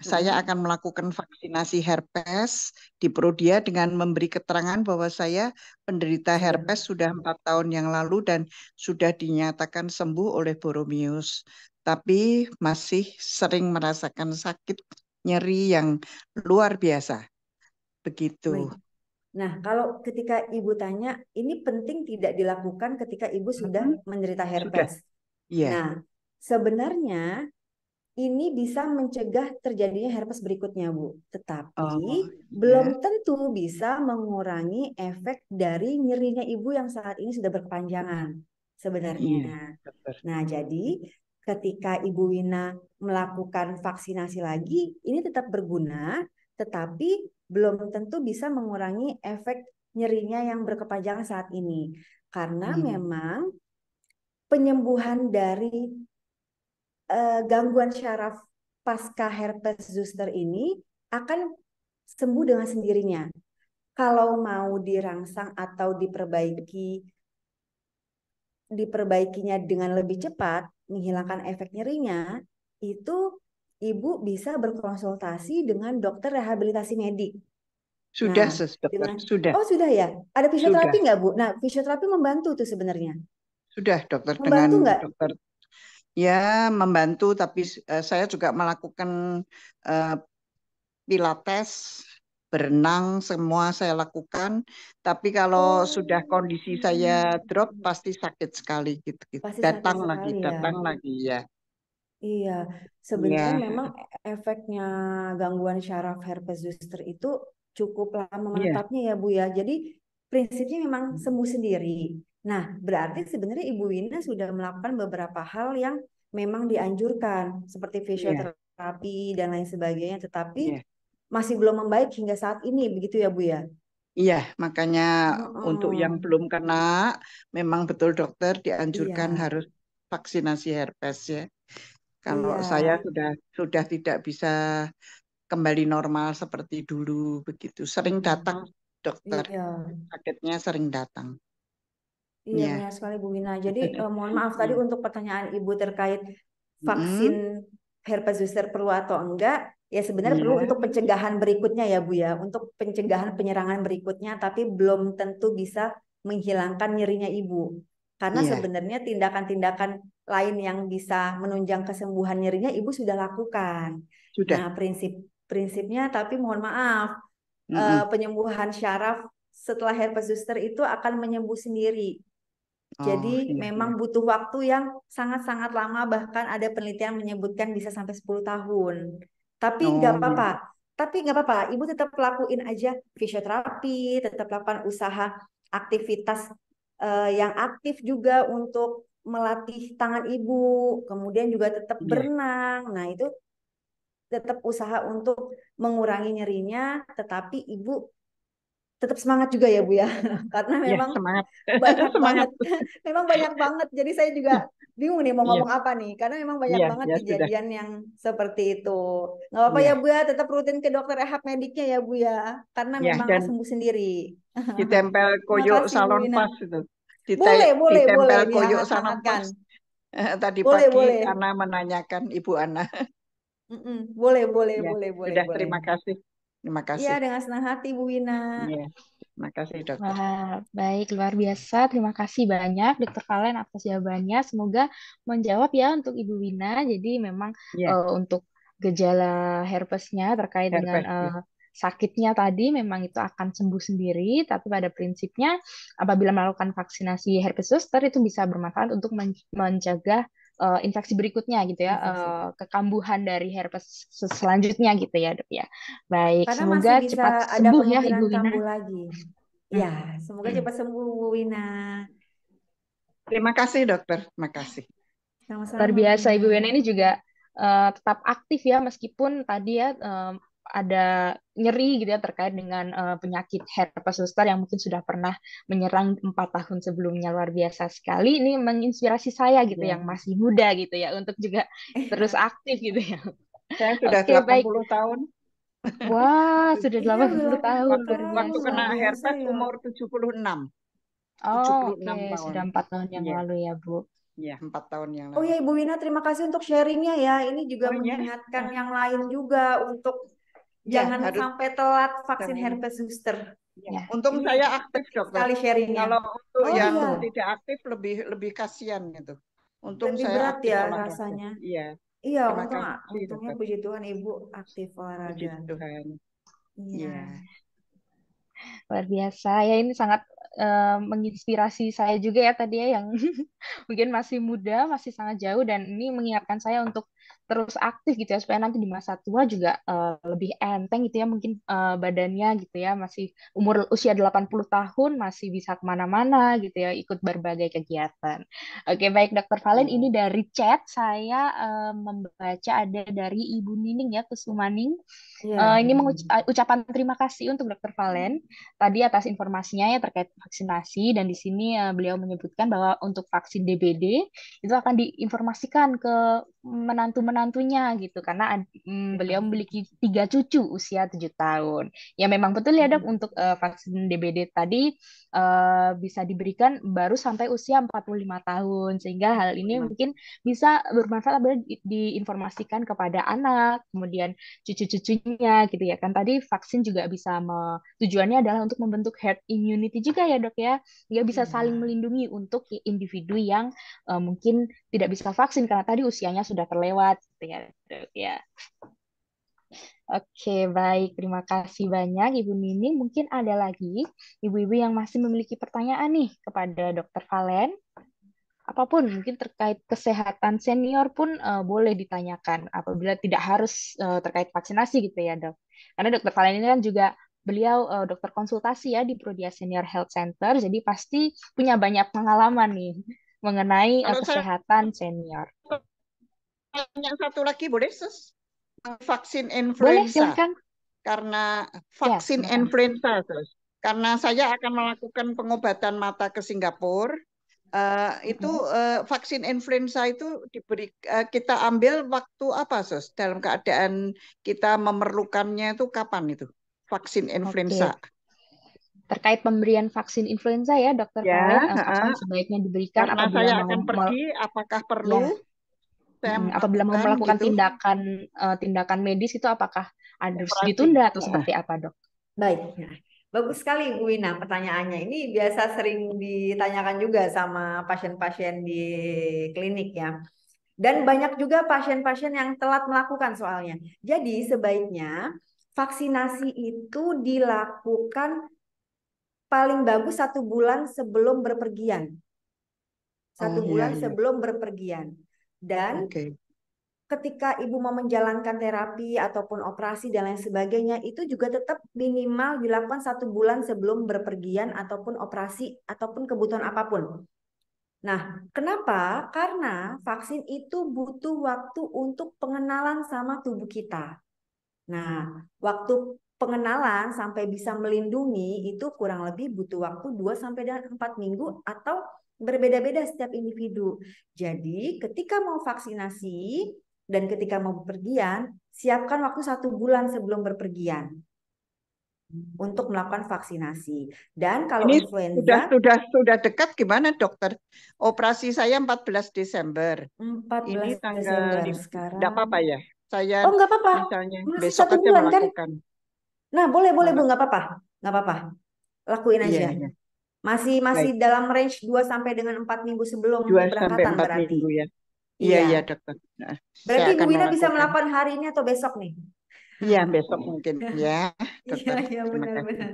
saya akan melakukan vaksinasi herpes di Prodia dengan memberi keterangan bahwa saya penderita herpes sudah empat tahun yang lalu dan sudah dinyatakan sembuh oleh Boromius, tapi masih sering merasakan sakit nyeri yang luar biasa. Begitu. Nah, kalau ketika ibu tanya, ini penting tidak dilakukan ketika ibu sudah menderita herpes. Iya. Nah, sebenarnya ini bisa mencegah terjadinya herpes berikutnya, Bu. Tetapi oh, iya. belum tentu bisa mengurangi efek dari nyerinya ibu yang saat ini sudah berkepanjangan sebenarnya. Yeah, iya, nah, jadi ketika Ibu Wina melakukan vaksinasi lagi, ini tetap berguna, tetapi belum tentu bisa mengurangi efek nyerinya yang berkepanjangan saat ini. Karena yeah. memang penyembuhan dari uh, gangguan syaraf pasca herpes zoster ini akan sembuh dengan sendirinya. Kalau mau dirangsang atau diperbaiki diperbaikinya dengan lebih cepat, menghilangkan efek nyerinya, itu ibu bisa berkonsultasi dengan dokter rehabilitasi medik. Sudah, nah, dokter. Dengan, sudah. Oh, sudah ya. Ada fisioterapi nggak, Bu? Nah, fisioterapi membantu tuh sebenarnya. Sudah, dokter membantu dengan dokter ya membantu tapi uh, saya juga melakukan uh, pilates berenang semua saya lakukan tapi kalau oh. sudah kondisi saya drop pasti sakit sekali gitu, -gitu. Pasti datang lagi sekali, ya. datang lagi ya iya, iya. sebenarnya ya. memang efeknya gangguan syaraf herpes zoster itu cukup lama iya. menetapnya ya. ya Bu ya jadi prinsipnya memang hmm. sembuh sendiri Nah, berarti sebenarnya Ibu Wina sudah melakukan beberapa hal yang memang dianjurkan seperti iya. fisioterapi yeah. dan lain sebagainya, tetapi yeah. masih belum membaik hingga saat ini, begitu ya Bu ya? Iya, makanya oh. untuk yang belum kena, memang betul dokter dianjurkan yeah. harus vaksinasi herpes ya. Kalau yeah. saya sudah sudah tidak bisa kembali normal seperti dulu begitu, sering datang oh. dokter Yeah. sakitnya sering datang. Iya yeah. benar sekali Bu Wina. Jadi eh, mohon maaf tadi iya. untuk pertanyaan Ibu terkait vaksin mm. herpes zoster perlu atau enggak, ya sebenarnya perlu iya. untuk pencegahan berikutnya ya Bu ya, untuk pencegahan penyerangan berikutnya tapi belum tentu bisa menghilangkan nyerinya ibu. Karena yeah. sebenarnya tindakan-tindakan lain yang bisa menunjang kesembuhan nyerinya ibu sudah lakukan. Sudah. Nah, prinsip prinsipnya tapi mohon maaf, mm -hmm. uh, penyembuhan syaraf setelah herpes zoster itu akan menyembuh sendiri Oh, Jadi oh, iya, memang butuh waktu yang sangat-sangat lama bahkan ada penelitian menyebutkan bisa sampai 10 tahun. Tapi nggak oh, iya. apa-apa. Iya. Tapi nggak apa-apa, ibu tetap lakuin aja fisioterapi, tetap lakukan usaha aktivitas uh, yang aktif juga untuk melatih tangan ibu, kemudian juga tetap iya. berenang. Nah, itu tetap usaha untuk mengurangi nyerinya, tetapi ibu tetap semangat juga ya Bu ya karena iya, memang ya, semangat. banyak semangat. banget memang banyak banget jadi saya juga bingung nih mau iya. ngomong apa nih karena memang banyak ya, banget ya, kejadian sudah. yang seperti itu nggak apa-apa ya. ya Bu ya tetap rutin ke dokter rehab mediknya ya Bu ya karena ya, memang sembuh sendiri ditempel koyo Makasih, salon Bina. pas itu Dita, boleh boleh boleh koyo ya, salon pas tadi boleh, pagi boleh. karena menanyakan Ibu Ana mm boleh boleh ya, boleh boleh sudah boleh. terima kasih Terima iya, kasih. Iya, dengan senang hati Bu Wina. Iya. Terima kasih dokter. Wah, baik, luar biasa. Terima kasih banyak dokter Valen atas jawabannya. Semoga menjawab ya untuk Ibu Wina. Jadi memang ya. uh, untuk gejala herpesnya terkait herpes, dengan ya. uh, eh, sakitnya tadi memang itu akan sembuh sendiri, tapi pada prinsipnya apabila melakukan vaksinasi herpes zoster itu bisa bermanfaat untuk men mencegah uh, infeksi berikutnya gitu ya, uh, kekambuhan dari herpes selanjutnya gitu ya, dok ya. Baik, Karena semoga masih bisa cepat ada sembuh ya Ibu Wina. Lagi. Ya, nah. semoga cepat sembuh Bu Wina. Terima kasih dokter, terima kasih. Luar biasa Ibu Wina ini juga uh, tetap aktif ya meskipun tadi ya uh, ada nyeri gitu ya terkait dengan uh, penyakit herpes zoster yang mungkin sudah pernah menyerang empat tahun sebelumnya luar biasa sekali ini menginspirasi saya gitu yeah. yang masih muda gitu ya untuk juga iya. terus aktif gitu ya. Saya sudah okay, 80 baik. tahun. Wah, sudah 80 iya. tahun. Waktu, waktu kena herpes umur 76. Oh, 76 okay. sudah empat tahun yang yeah. lalu ya, Bu. Ya, empat tahun yang oh lalu. Oh ya, Ibu Wina, terima kasih untuk sharingnya ya. Ini juga oh, mengingatkan ya. yang lain juga untuk Ya, jangan harus, sampai telat vaksin herpes zoster. Ya. ya. Untung Ini saya aktif dokter. kali sharingnya. Kalau untuk oh, yang iya. tidak aktif lebih lebih kasihan gitu. Untung lebih saya berat ya rasanya. Iya. Iya, untung, kasih, ah, untungnya dokter. puji Tuhan Ibu aktif olahraga. Puji Tuhan. Iya. iya. Luar biasa. Ya ini sangat uh, menginspirasi saya juga ya tadi ya yang mungkin masih muda, masih sangat jauh dan ini mengingatkan saya untuk terus aktif gitu ya supaya nanti di masa tua juga uh, lebih enteng gitu ya mungkin uh, badannya gitu ya masih umur usia 80 tahun masih bisa kemana-mana gitu ya ikut berbagai kegiatan. Oke baik Dokter Valen ini iya. dari chat saya uh, membaca ada dari Ibu Nining ya Kusumaning. Yeah. Iya, uh, ini ucapan terima kasih untuk Dokter Valen tadi atas informasinya ya terkait vaksinasi dan di sini uh, beliau menyebutkan bahwa untuk vaksin DBD itu akan diinformasikan ke menantu-menantunya gitu karena mm, iya. beliau memiliki tiga cucu usia tujuh tahun. Ya memang betul ya dok untuk uh, vaksin DBD tadi uh, bisa diberikan baru sampai usia 45 tahun sehingga hal ini hmm. mungkin bisa bermanfaat di, diinformasikan kepada anak, kemudian cucu-cucunya gitu ya. Kan tadi vaksin juga bisa me, tujuannya adalah untuk membentuk herd immunity juga ya dok ya. Dia bisa iya. saling melindungi untuk individu yang uh, mungkin tidak bisa vaksin karena tadi usianya sudah sudah terlewat gitu ya. ya. Oke, baik. Terima kasih banyak Ibu Nini. Mungkin ada lagi ibu-ibu yang masih memiliki pertanyaan nih kepada Dokter Valen. Apapun mungkin terkait kesehatan senior pun uh, boleh ditanyakan apabila tidak harus uh, terkait vaksinasi gitu ya, Dok. Karena Dokter Valen ini kan juga beliau uh, dokter konsultasi ya di Prodia Senior Health Center, jadi pasti punya banyak pengalaman nih mengenai uh, kesehatan senior yang satu lagi boleh sus? Vaksin influenza. Boleh, Karena ya, vaksin ya, influenza sus. Karena saya akan melakukan pengobatan mata ke Singapura. Uh, itu uh, vaksin influenza itu diberi uh, kita ambil waktu apa sus dalam keadaan kita memerlukannya itu kapan itu vaksin influenza okay terkait pemberian vaksin influenza ya dokter ya, uh, sebaiknya diberikan karena saya akan pergi apakah perlu ya. Hmm, apabila mau melakukan gitu. tindakan uh, tindakan medis itu apakah harus ditunda atau ya. seperti apa dok? Baik, bagus sekali Bu Wina pertanyaannya. Ini biasa sering ditanyakan juga sama pasien-pasien di klinik ya. Dan banyak juga pasien-pasien yang telat melakukan soalnya. Jadi sebaiknya vaksinasi itu dilakukan paling bagus satu bulan sebelum berpergian. Oh, satu oh, bulan iya, iya. sebelum berpergian dan oh, okay. ketika ibu mau menjalankan terapi ataupun operasi dan lain sebagainya, itu juga tetap minimal dilakukan satu bulan sebelum berpergian ataupun operasi ataupun kebutuhan apapun. Nah, kenapa? Karena vaksin itu butuh waktu untuk pengenalan sama tubuh kita. Nah, waktu pengenalan sampai bisa melindungi itu kurang lebih butuh waktu 2 sampai dengan 4 minggu atau berbeda-beda setiap individu. Jadi ketika mau vaksinasi dan ketika mau berpergian, siapkan waktu satu bulan sebelum berpergian untuk melakukan vaksinasi. Dan kalau Ini influenza sudah sudah sudah dekat gimana dokter? Operasi saya 14 Desember. 14 Ini tanggal Desember sekarang. Enggak apa-apa ya. Saya Oh, enggak apa-apa. Misalnya besok satu bulan, kan? melakukan. Kan? Nah, boleh boleh Bu, enggak apa-apa. Enggak apa-apa. Lakuin iya, aja. Iya, iya. Masih masih Baik. dalam range 2 sampai dengan 4 minggu sebelum 2 sampai 4 berarti. minggu ya. Iya, iya, iya dokter. Nah, berarti Bu Wina bisa melakukan hari ini atau besok nih? Iya, besok mungkin ya. Iya, iya benar-benar.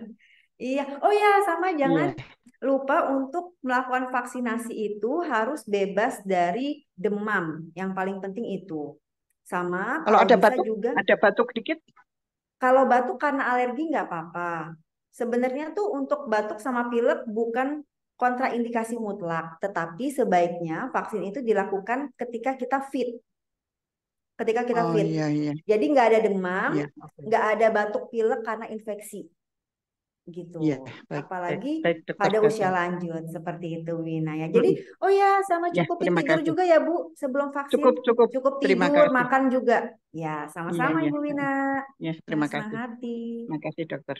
Iya. Oh ya, sama iya. jangan ya. lupa untuk melakukan vaksinasi itu harus bebas dari demam. Yang paling penting itu. Sama kalau, kalau ada batuk juga ada batuk dikit. Kalau batuk karena alergi nggak apa-apa. Sebenarnya tuh untuk batuk sama pilek bukan kontraindikasi mutlak, tetapi sebaiknya vaksin itu dilakukan ketika kita fit. Ketika kita oh, fit. Iya, iya. Jadi nggak ada demam, iya. nggak ada batuk pilek karena infeksi. Gitu. Iya, baik, Apalagi baik, baik, pada usia lanjut seperti itu Wina ya. Jadi oh ya sama ya, cukup ya, tidur kasih. juga ya Bu sebelum vaksin. Cukup cukup. Cukup tidur, kasih. makan juga. Ya, sama-sama iya, iya. Ibu ya, iya. Wina. Ya, terima Mas kasih. Hati. Terima kasih dokter.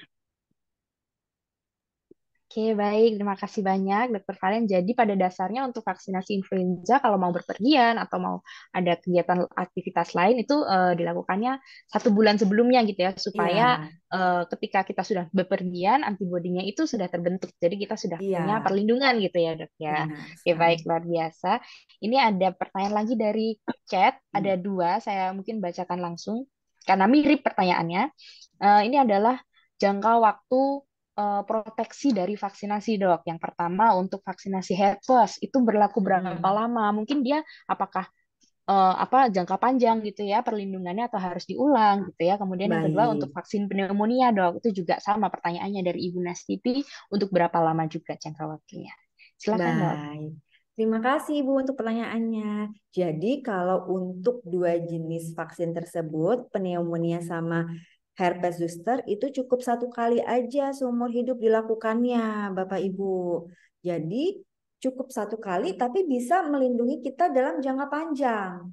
Oke, baik. Terima kasih banyak, Dokter Valen. Jadi pada dasarnya untuk vaksinasi influenza kalau mau berpergian atau mau ada kegiatan aktivitas lain itu uh, dilakukannya satu bulan sebelumnya gitu ya supaya yeah. Iya. uh, ketika kita sudah bepergian antibodinya itu sudah terbentuk. Jadi kita sudah yeah. punya perlindungan gitu ya, Dok ya. Yeah. Oke, baik. Luar biasa. Ini ada pertanyaan lagi dari chat. Ada hmm. dua. Saya mungkin bacakan langsung karena mirip pertanyaannya. Uh, ini adalah jangka waktu uh, proteksi dari vaksinasi dok. Yang pertama untuk vaksinasi herpes itu berlaku berapa hmm. lama? Mungkin dia apakah uh, apa jangka panjang gitu ya perlindungannya atau harus diulang gitu ya. Kemudian Baik. yang kedua untuk vaksin pneumonia dok itu juga sama pertanyaannya dari Ibu Nastiti untuk berapa lama juga jangka waktunya. Silakan Baik. dok. Terima kasih Ibu untuk pertanyaannya. Jadi kalau untuk dua jenis vaksin tersebut, pneumonia sama herpes zoster itu cukup satu kali aja seumur hidup dilakukannya, Bapak Ibu. Jadi cukup satu kali tapi bisa melindungi kita dalam jangka panjang.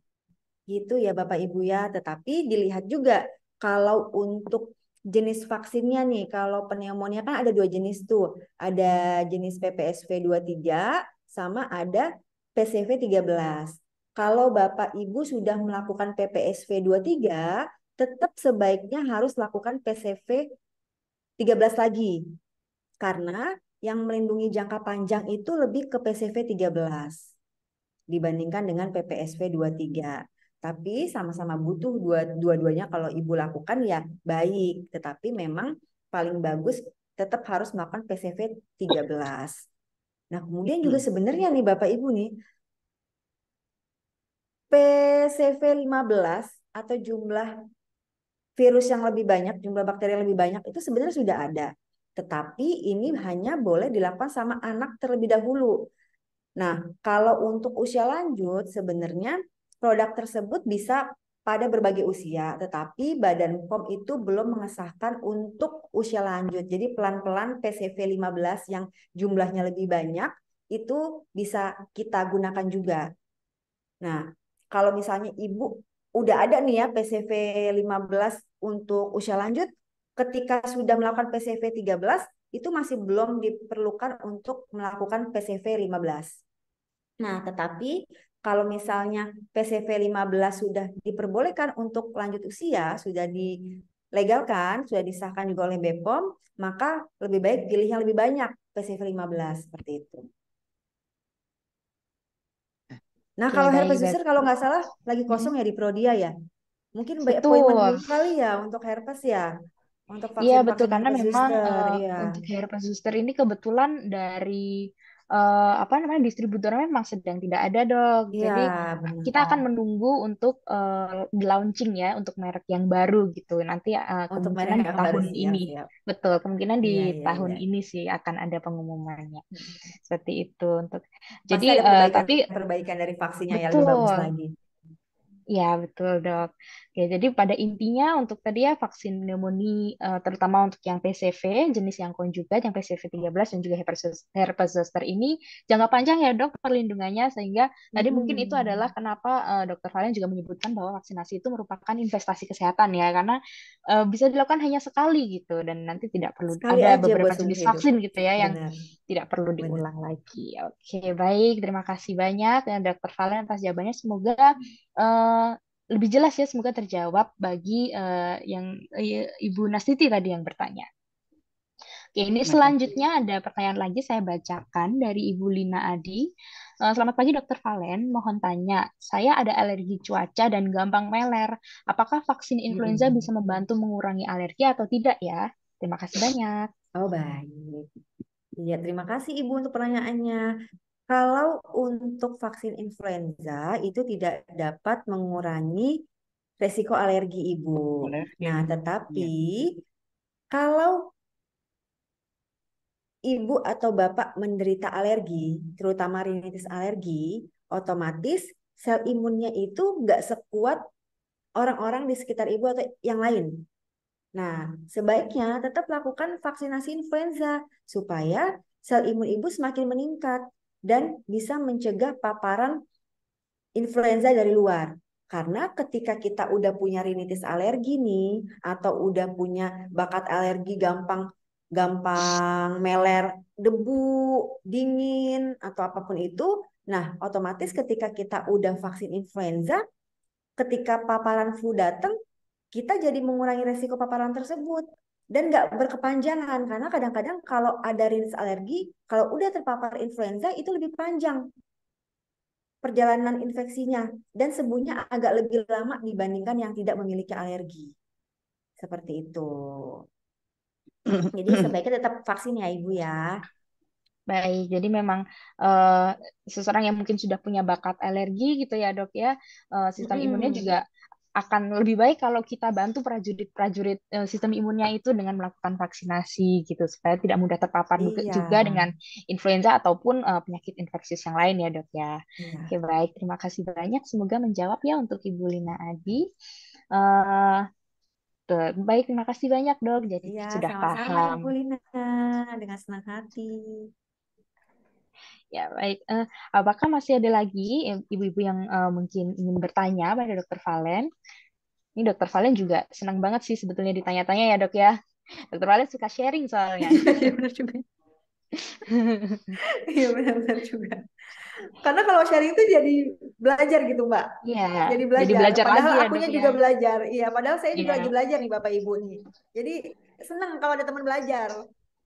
Gitu ya Bapak Ibu ya, tetapi dilihat juga kalau untuk jenis vaksinnya nih, kalau pneumonia kan ada dua jenis tuh. Ada jenis PPSV 23 sama ada PCV 13. Kalau Bapak Ibu sudah melakukan PPSV 23, tetap sebaiknya harus lakukan PCV 13 lagi. Karena yang melindungi jangka panjang itu lebih ke PCV 13 dibandingkan dengan PPSV 23. Tapi sama-sama butuh dua-duanya dua kalau ibu lakukan ya baik. Tetapi memang paling bagus tetap harus melakukan PCV 13. Nah kemudian juga sebenarnya nih Bapak Ibu nih, PCV 15 atau jumlah virus yang lebih banyak, jumlah bakteri yang lebih banyak itu sebenarnya sudah ada. Tetapi ini hanya boleh dilakukan sama anak terlebih dahulu. Nah, kalau untuk usia lanjut sebenarnya produk tersebut bisa pada berbagai usia, tetapi Badan POM itu belum mengesahkan untuk usia lanjut. Jadi pelan-pelan PCV 15 yang jumlahnya lebih banyak itu bisa kita gunakan juga. Nah, kalau misalnya ibu udah ada nih ya PCV 15 untuk usia lanjut, ketika sudah melakukan PCV 13 itu masih belum diperlukan untuk melakukan PCV 15. Nah, tetapi kalau misalnya PCV 15 sudah diperbolehkan untuk lanjut usia, sudah dilegalkan, sudah disahkan juga oleh BPOM, maka lebih baik pilih yang lebih banyak PCV 15 seperti itu. Nah kalau yeah, herpes kalau nggak salah lagi kosong ya di Prodia ya. Mungkin by appointment kali ya untuk herpes ya. Untuk vaksin, iya betul karena memang uh, iya. untuk herpes ini kebetulan dari uh, apa namanya distributornya memang sedang tidak ada dok. Ya, Jadi benar. kita akan menunggu untuk uh, launching ya untuk merek yang baru gitu. Nanti uh, kemungkinan di tahun siap, ini, siap. betul kemungkinan di ya, ya, tahun ya. ini sih akan ada pengumumannya seperti itu untuk. Jadi perbaikan, uh, tapi perbaikan dari vaksinnya betul. ya lebih bagus lagi. Ya betul dok. Ya, jadi pada intinya untuk tadi ya vaksin pneumonia eh, terutama untuk yang PCV jenis yang konjugat yang PCV 13 dan juga herpes zoster ini jangka panjang ya dok perlindungannya sehingga hmm. tadi mungkin itu hmm. adalah kenapa uh, dokter Valen juga menyebutkan bahwa vaksinasi itu merupakan investasi kesehatan ya karena uh, bisa dilakukan hanya sekali gitu dan nanti tidak perlu sekali ada beberapa jenis vaksin gitu ya yang Benar. tidak perlu diulang lagi. Oke, baik terima kasih banyak ya dokter Valen atas jawabannya semoga uh, lebih jelas ya semoga terjawab bagi uh, yang eh, Ibu Nastiti tadi yang bertanya. Oke, ini selanjutnya ada pertanyaan lagi saya bacakan dari Ibu Lina Adi. Eh, selamat pagi Dokter Valen, mohon tanya, saya ada alergi cuaca dan gampang meler. Apakah vaksin influenza hmm. bisa membantu mengurangi alergi atau tidak ya? Terima kasih banyak. Oh baik. Iya, terima kasih Ibu untuk pertanyaannya. Kalau untuk vaksin influenza itu tidak dapat mengurangi resiko alergi ibu. Alergi. Nah, tetapi ya. kalau ibu atau bapak menderita alergi, terutama rinitis alergi, otomatis sel imunnya itu nggak sekuat orang-orang di sekitar ibu atau yang lain. Nah, sebaiknya tetap lakukan vaksinasi influenza supaya sel imun ibu semakin meningkat dan bisa mencegah paparan influenza dari luar. Karena ketika kita udah punya rinitis alergi nih atau udah punya bakat alergi gampang gampang meler debu, dingin atau apapun itu, nah otomatis ketika kita udah vaksin influenza, ketika paparan flu datang, kita jadi mengurangi resiko paparan tersebut dan nggak berkepanjangan karena kadang-kadang kalau ada rinis alergi kalau udah terpapar influenza itu lebih panjang perjalanan infeksinya dan sembuhnya agak lebih lama dibandingkan yang tidak memiliki alergi seperti itu jadi sebaiknya tetap vaksin ya ibu ya Baik, jadi memang uh, seseorang yang mungkin sudah punya bakat alergi gitu ya dok ya, uh, sistem hmm. imunnya juga akan lebih baik kalau kita bantu prajurit-prajurit eh, sistem imunnya itu dengan melakukan vaksinasi gitu supaya tidak mudah terpapar iya. juga dengan influenza ataupun uh, penyakit infeksius yang lain ya dok ya. Iya. Oke baik terima kasih banyak semoga menjawab ya untuk Ibu Lina Adi. Uh, baik terima kasih banyak dok jadi ya, sudah sama -sama, paham. Ibu Lina dengan senang hati. Ya, baik. Uh, apakah masih ada lagi ibu-ibu yang uh, mungkin ingin bertanya pada Dokter Valen? Ini Dokter Valen juga senang banget sih sebetulnya ditanya-tanya ya dok ya. Dokter Valen suka sharing soalnya. Iya benar juga. Iya benar-benar juga. Karena kalau sharing itu jadi belajar gitu mbak. Iya. Jadi belajar. Jadi belajar padahal lagi ya, akunya ya, juga ya. belajar. Iya. Padahal saya juga iya. lagi belajar nih bapak ibu nih. Jadi senang kalau ada teman belajar.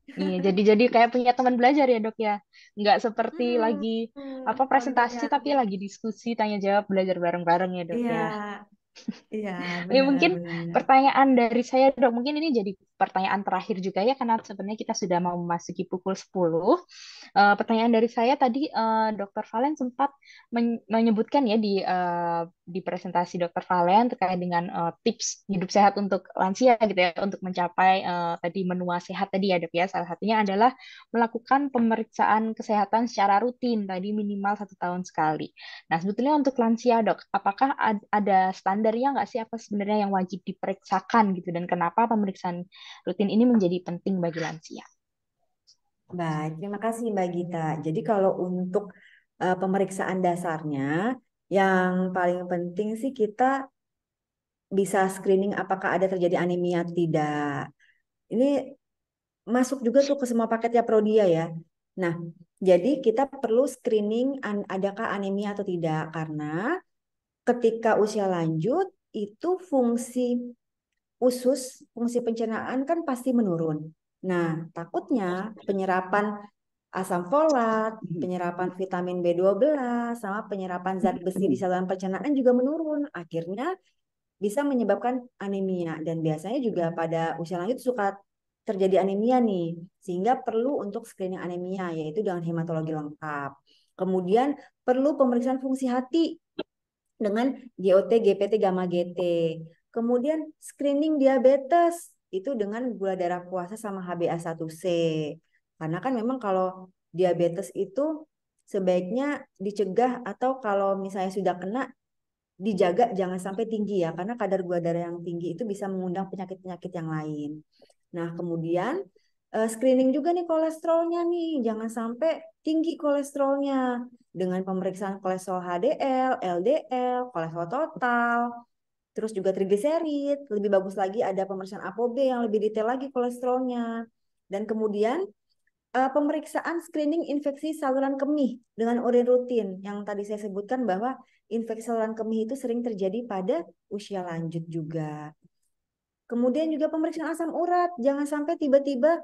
Iya, jadi jadi kayak punya teman belajar ya dok ya. Nggak seperti hmm, lagi hmm, apa presentasi tapi lagi diskusi tanya jawab belajar bareng-bareng ya dok iya, ya. Iya. Ini ya, mungkin benar. pertanyaan dari saya dok mungkin ini jadi pertanyaan terakhir juga ya karena sebenarnya kita sudah mau memasuki pukul 10. Uh, eh, pertanyaan dari saya tadi uh, eh, Dr. Valen sempat menyebutkan ya di uh, di presentasi Dr. Valen terkait dengan uh, tips hidup sehat untuk lansia gitu ya untuk mencapai uh, tadi menua sehat tadi ya Dok ya. Salah satunya adalah melakukan pemeriksaan kesehatan secara rutin tadi minimal satu tahun sekali. Nah, sebetulnya untuk lansia Dok, apakah ada standarnya nggak sih apa sebenarnya yang wajib diperiksakan gitu dan kenapa pemeriksaan rutin ini menjadi penting bagi lansia. Baik, terima kasih Mbak Gita. Jadi kalau untuk uh, pemeriksaan dasarnya, yang paling penting sih kita bisa screening apakah ada terjadi anemia tidak. Ini masuk juga tuh ke semua paket ya Prodia ya. Nah, jadi kita perlu screening adakah anemia atau tidak karena ketika usia lanjut itu fungsi usus, fungsi pencernaan kan pasti menurun. Nah, takutnya penyerapan asam folat, mm-hmm. penyerapan vitamin B12, sama penyerapan zat besi mm-hmm. di saluran pencernaan juga menurun. Akhirnya bisa menyebabkan anemia dan biasanya juga pada usia lanjut suka terjadi anemia nih. Sehingga perlu untuk screening anemia yaitu dengan hematologi lengkap. Kemudian perlu pemeriksaan fungsi hati dengan GOT, GPT, gamma GT. Kemudian screening diabetes itu dengan gula darah puasa sama HbA1c. Karena kan memang kalau diabetes itu sebaiknya dicegah atau kalau misalnya sudah kena dijaga jangan sampai tinggi ya karena kadar gula darah yang tinggi itu bisa mengundang penyakit-penyakit yang lain. Nah, kemudian eh, screening juga nih kolesterolnya nih, jangan sampai tinggi kolesterolnya dengan pemeriksaan kolesterol HDL, LDL, kolesterol total, terus juga trigliserid, lebih bagus lagi ada pemeriksaan ApoB yang lebih detail lagi kolesterolnya. Dan kemudian eh, pemeriksaan screening infeksi saluran kemih dengan urin rutin yang tadi saya sebutkan bahwa infeksi saluran kemih itu sering terjadi pada usia lanjut juga. Kemudian juga pemeriksaan asam urat, jangan sampai tiba-tiba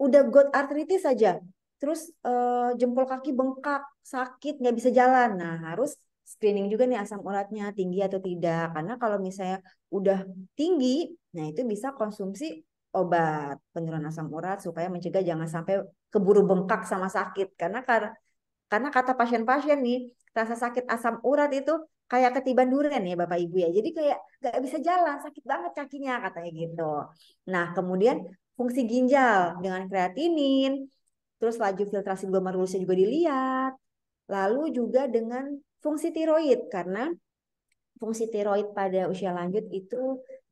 udah got arthritis saja, terus eh, jempol kaki bengkak, sakit, nggak bisa jalan. Nah harus screening juga nih asam uratnya tinggi atau tidak. Karena kalau misalnya udah tinggi, nah itu bisa konsumsi obat penurunan asam urat supaya mencegah jangan sampai keburu bengkak sama sakit. Karena kar karena kata pasien-pasien nih rasa sakit asam urat itu kayak ketiban durian ya Bapak Ibu ya. Jadi kayak nggak bisa jalan, sakit banget kakinya katanya gitu. Nah, kemudian fungsi ginjal dengan kreatinin, terus laju filtrasi glomerulusnya juga dilihat, lalu juga dengan Fungsi tiroid karena fungsi tiroid pada usia lanjut itu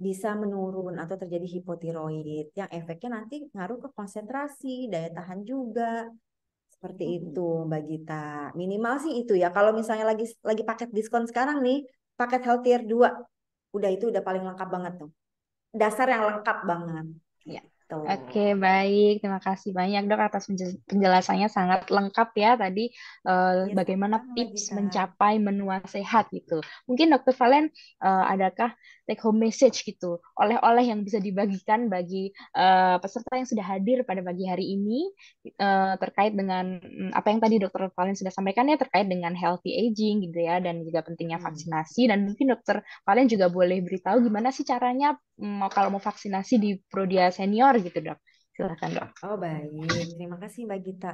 bisa menurun atau terjadi hipotiroid yang efeknya nanti ngaruh ke konsentrasi, daya tahan juga. Seperti hmm. itu Mbak Gita. Minimal sih itu ya. Kalau misalnya lagi lagi paket diskon sekarang nih, paket healthier 2. Udah itu udah paling lengkap banget tuh. Dasar yang lengkap banget. Ya. Gitu. Oke, baik. Terima kasih banyak dok atas penjelasannya sangat lengkap ya tadi uh, ya, bagaimana tips mencapai menua sehat gitu. Mungkin dokter Valen uh, adakah take home message gitu oleh-oleh yang bisa dibagikan bagi uh, peserta yang sudah hadir pada pagi hari ini uh, terkait dengan mm, apa yang tadi dokter Valen sudah sampaikan ya terkait dengan healthy aging gitu ya dan juga pentingnya hmm. vaksinasi dan mungkin dokter Valen juga boleh beritahu gimana sih caranya um, kalau mau vaksinasi di Prodia Senior gitu dok. Silahkan dok. Oh baik, terima kasih Mbak Gita.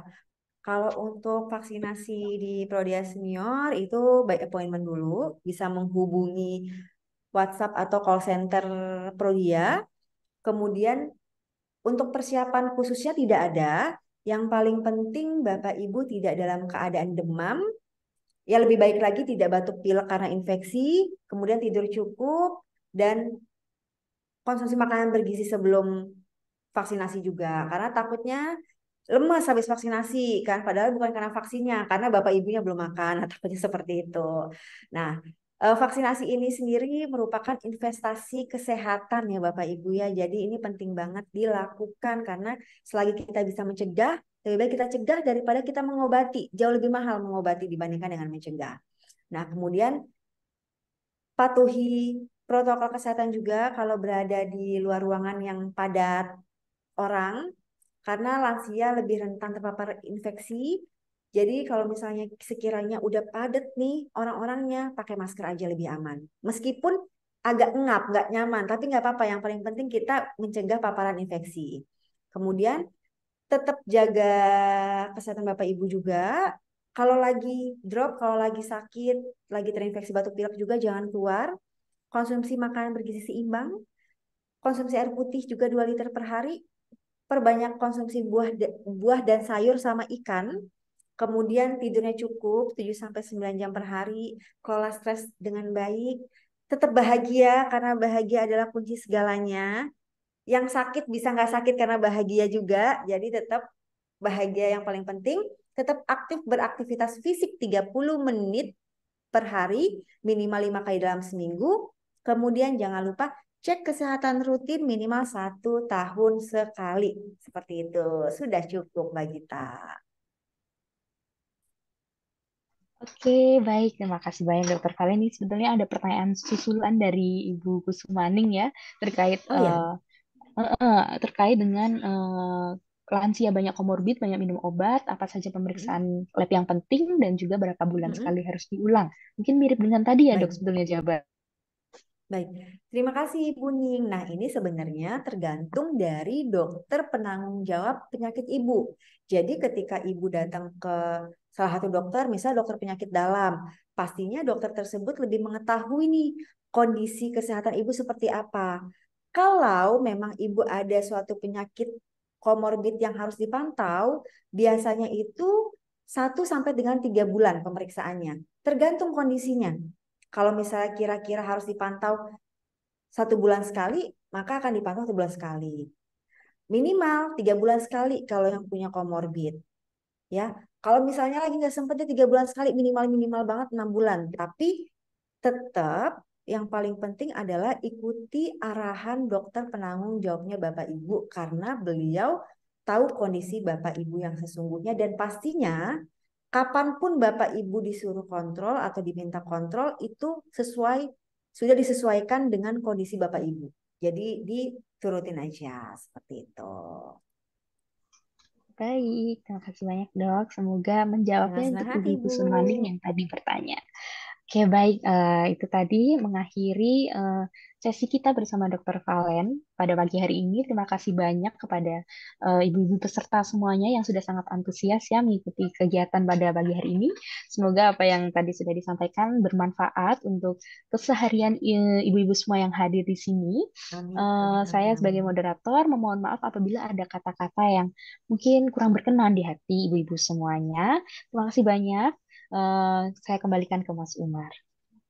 Kalau untuk vaksinasi di Prodia Senior itu by appointment dulu, bisa menghubungi WhatsApp atau call center Prodia. Kemudian untuk persiapan khususnya tidak ada. Yang paling penting Bapak Ibu tidak dalam keadaan demam, ya lebih baik lagi tidak batuk pilek karena infeksi, kemudian tidur cukup dan konsumsi makanan bergizi sebelum vaksinasi juga karena takutnya lemas habis vaksinasi kan padahal bukan karena vaksinnya karena bapak ibunya belum makan takutnya seperti itu. Nah, eh, vaksinasi ini sendiri merupakan investasi kesehatan ya Bapak Ibu ya. Jadi ini penting banget dilakukan karena selagi kita bisa mencegah, lebih baik kita cegah daripada kita mengobati. Jauh lebih mahal mengobati dibandingkan dengan mencegah. Nah, kemudian patuhi protokol kesehatan juga kalau berada di luar ruangan yang padat orang karena lansia lebih rentan terpapar infeksi. Jadi kalau misalnya sekiranya udah padat nih orang-orangnya, pakai masker aja lebih aman. Meskipun agak ngap, nggak nyaman, tapi nggak apa-apa. Yang paling penting kita mencegah paparan infeksi. Kemudian tetap jaga kesehatan Bapak Ibu juga. Kalau lagi drop, kalau lagi sakit, lagi terinfeksi batuk pilek juga jangan keluar. Konsumsi makanan bergizi seimbang, konsumsi air putih juga 2 liter per hari perbanyak konsumsi buah buah dan sayur sama ikan, kemudian tidurnya cukup 7 sampai 9 jam per hari, kelola stres dengan baik, tetap bahagia karena bahagia adalah kunci segalanya. Yang sakit bisa nggak sakit karena bahagia juga, jadi tetap bahagia yang paling penting, tetap aktif beraktivitas fisik 30 menit per hari, minimal 5 kali dalam seminggu. Kemudian jangan lupa Cek kesehatan rutin minimal satu tahun sekali. Seperti itu. Sudah cukup Mbak Gita. Oke, baik. Terima kasih banyak Dokter Valen. Ini sebetulnya ada pertanyaan susulan dari Ibu Kusumaning ya terkait oh, ya? Uh, uh, terkait dengan uh, lansia banyak komorbid, banyak minum obat, apa saja pemeriksaan hmm. lab yang penting dan juga berapa bulan mm -hmm. sekali harus diulang. Mungkin mirip dengan tadi ya, baik. Dok, sebetulnya jawaban. Baik, terima kasih Ibu Ning. Nah ini sebenarnya tergantung dari dokter penanggung jawab penyakit Ibu. Jadi ketika Ibu datang ke salah satu dokter, misal dokter penyakit dalam, pastinya dokter tersebut lebih mengetahui nih kondisi kesehatan Ibu seperti apa. Kalau memang Ibu ada suatu penyakit komorbid yang harus dipantau, biasanya itu satu sampai dengan 3 bulan pemeriksaannya, tergantung kondisinya. Kalau misalnya kira-kira harus dipantau satu bulan sekali, maka akan dipantau satu bulan sekali. Minimal tiga bulan sekali kalau yang punya komorbid. Ya, kalau misalnya lagi nggak ya tiga bulan sekali, minimal minimal banget enam bulan. Tapi tetap yang paling penting adalah ikuti arahan dokter penanggung jawabnya Bapak Ibu karena beliau tahu kondisi Bapak Ibu yang sesungguhnya dan pastinya kapanpun Bapak Ibu disuruh kontrol atau diminta kontrol itu sesuai sudah disesuaikan dengan kondisi Bapak Ibu. Jadi diturutin aja seperti itu. Baik, terima kasih banyak dok. Semoga menjawabnya Mas untuk Ibu Sumaning yang tadi bertanya. Oke, baik. Eh, itu tadi mengakhiri eh, sesi kita bersama Dr. Valen pada pagi hari ini. Terima kasih banyak kepada ibu eh, ibu-ibu peserta semuanya yang sudah sangat antusias ya mengikuti kegiatan pada pagi hari ini. Semoga apa yang tadi sudah disampaikan bermanfaat untuk keseharian eh, ibu-ibu semua yang hadir di sini. Uh, saya sebagai moderator memohon maaf apabila ada kata-kata yang mungkin kurang berkenan di hati ibu-ibu semuanya. Terima kasih banyak uh, saya kembalikan ke Mas Umar.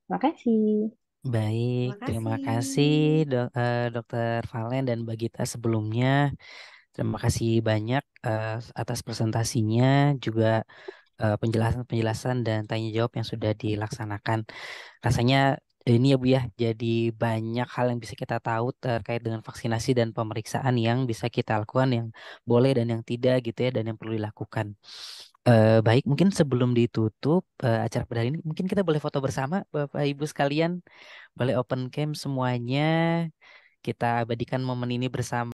Terima kasih. Baik, Makasih. terima kasih dok, uh, eh, Dokter Valen dan Bagita sebelumnya. Terima kasih banyak uh, atas presentasinya juga penjelasan-penjelasan uh, dan tanya jawab yang sudah dilaksanakan. Rasanya ini ya Bu ya, jadi banyak hal yang bisa kita tahu terkait dengan vaksinasi dan pemeriksaan yang bisa kita lakukan yang boleh dan yang tidak gitu ya dan yang perlu dilakukan. Uh, baik, mungkin sebelum ditutup uh, acara pada hari ini, mungkin kita boleh foto bersama Bapak Ibu sekalian, boleh open cam semuanya. Kita abadikan momen ini bersama.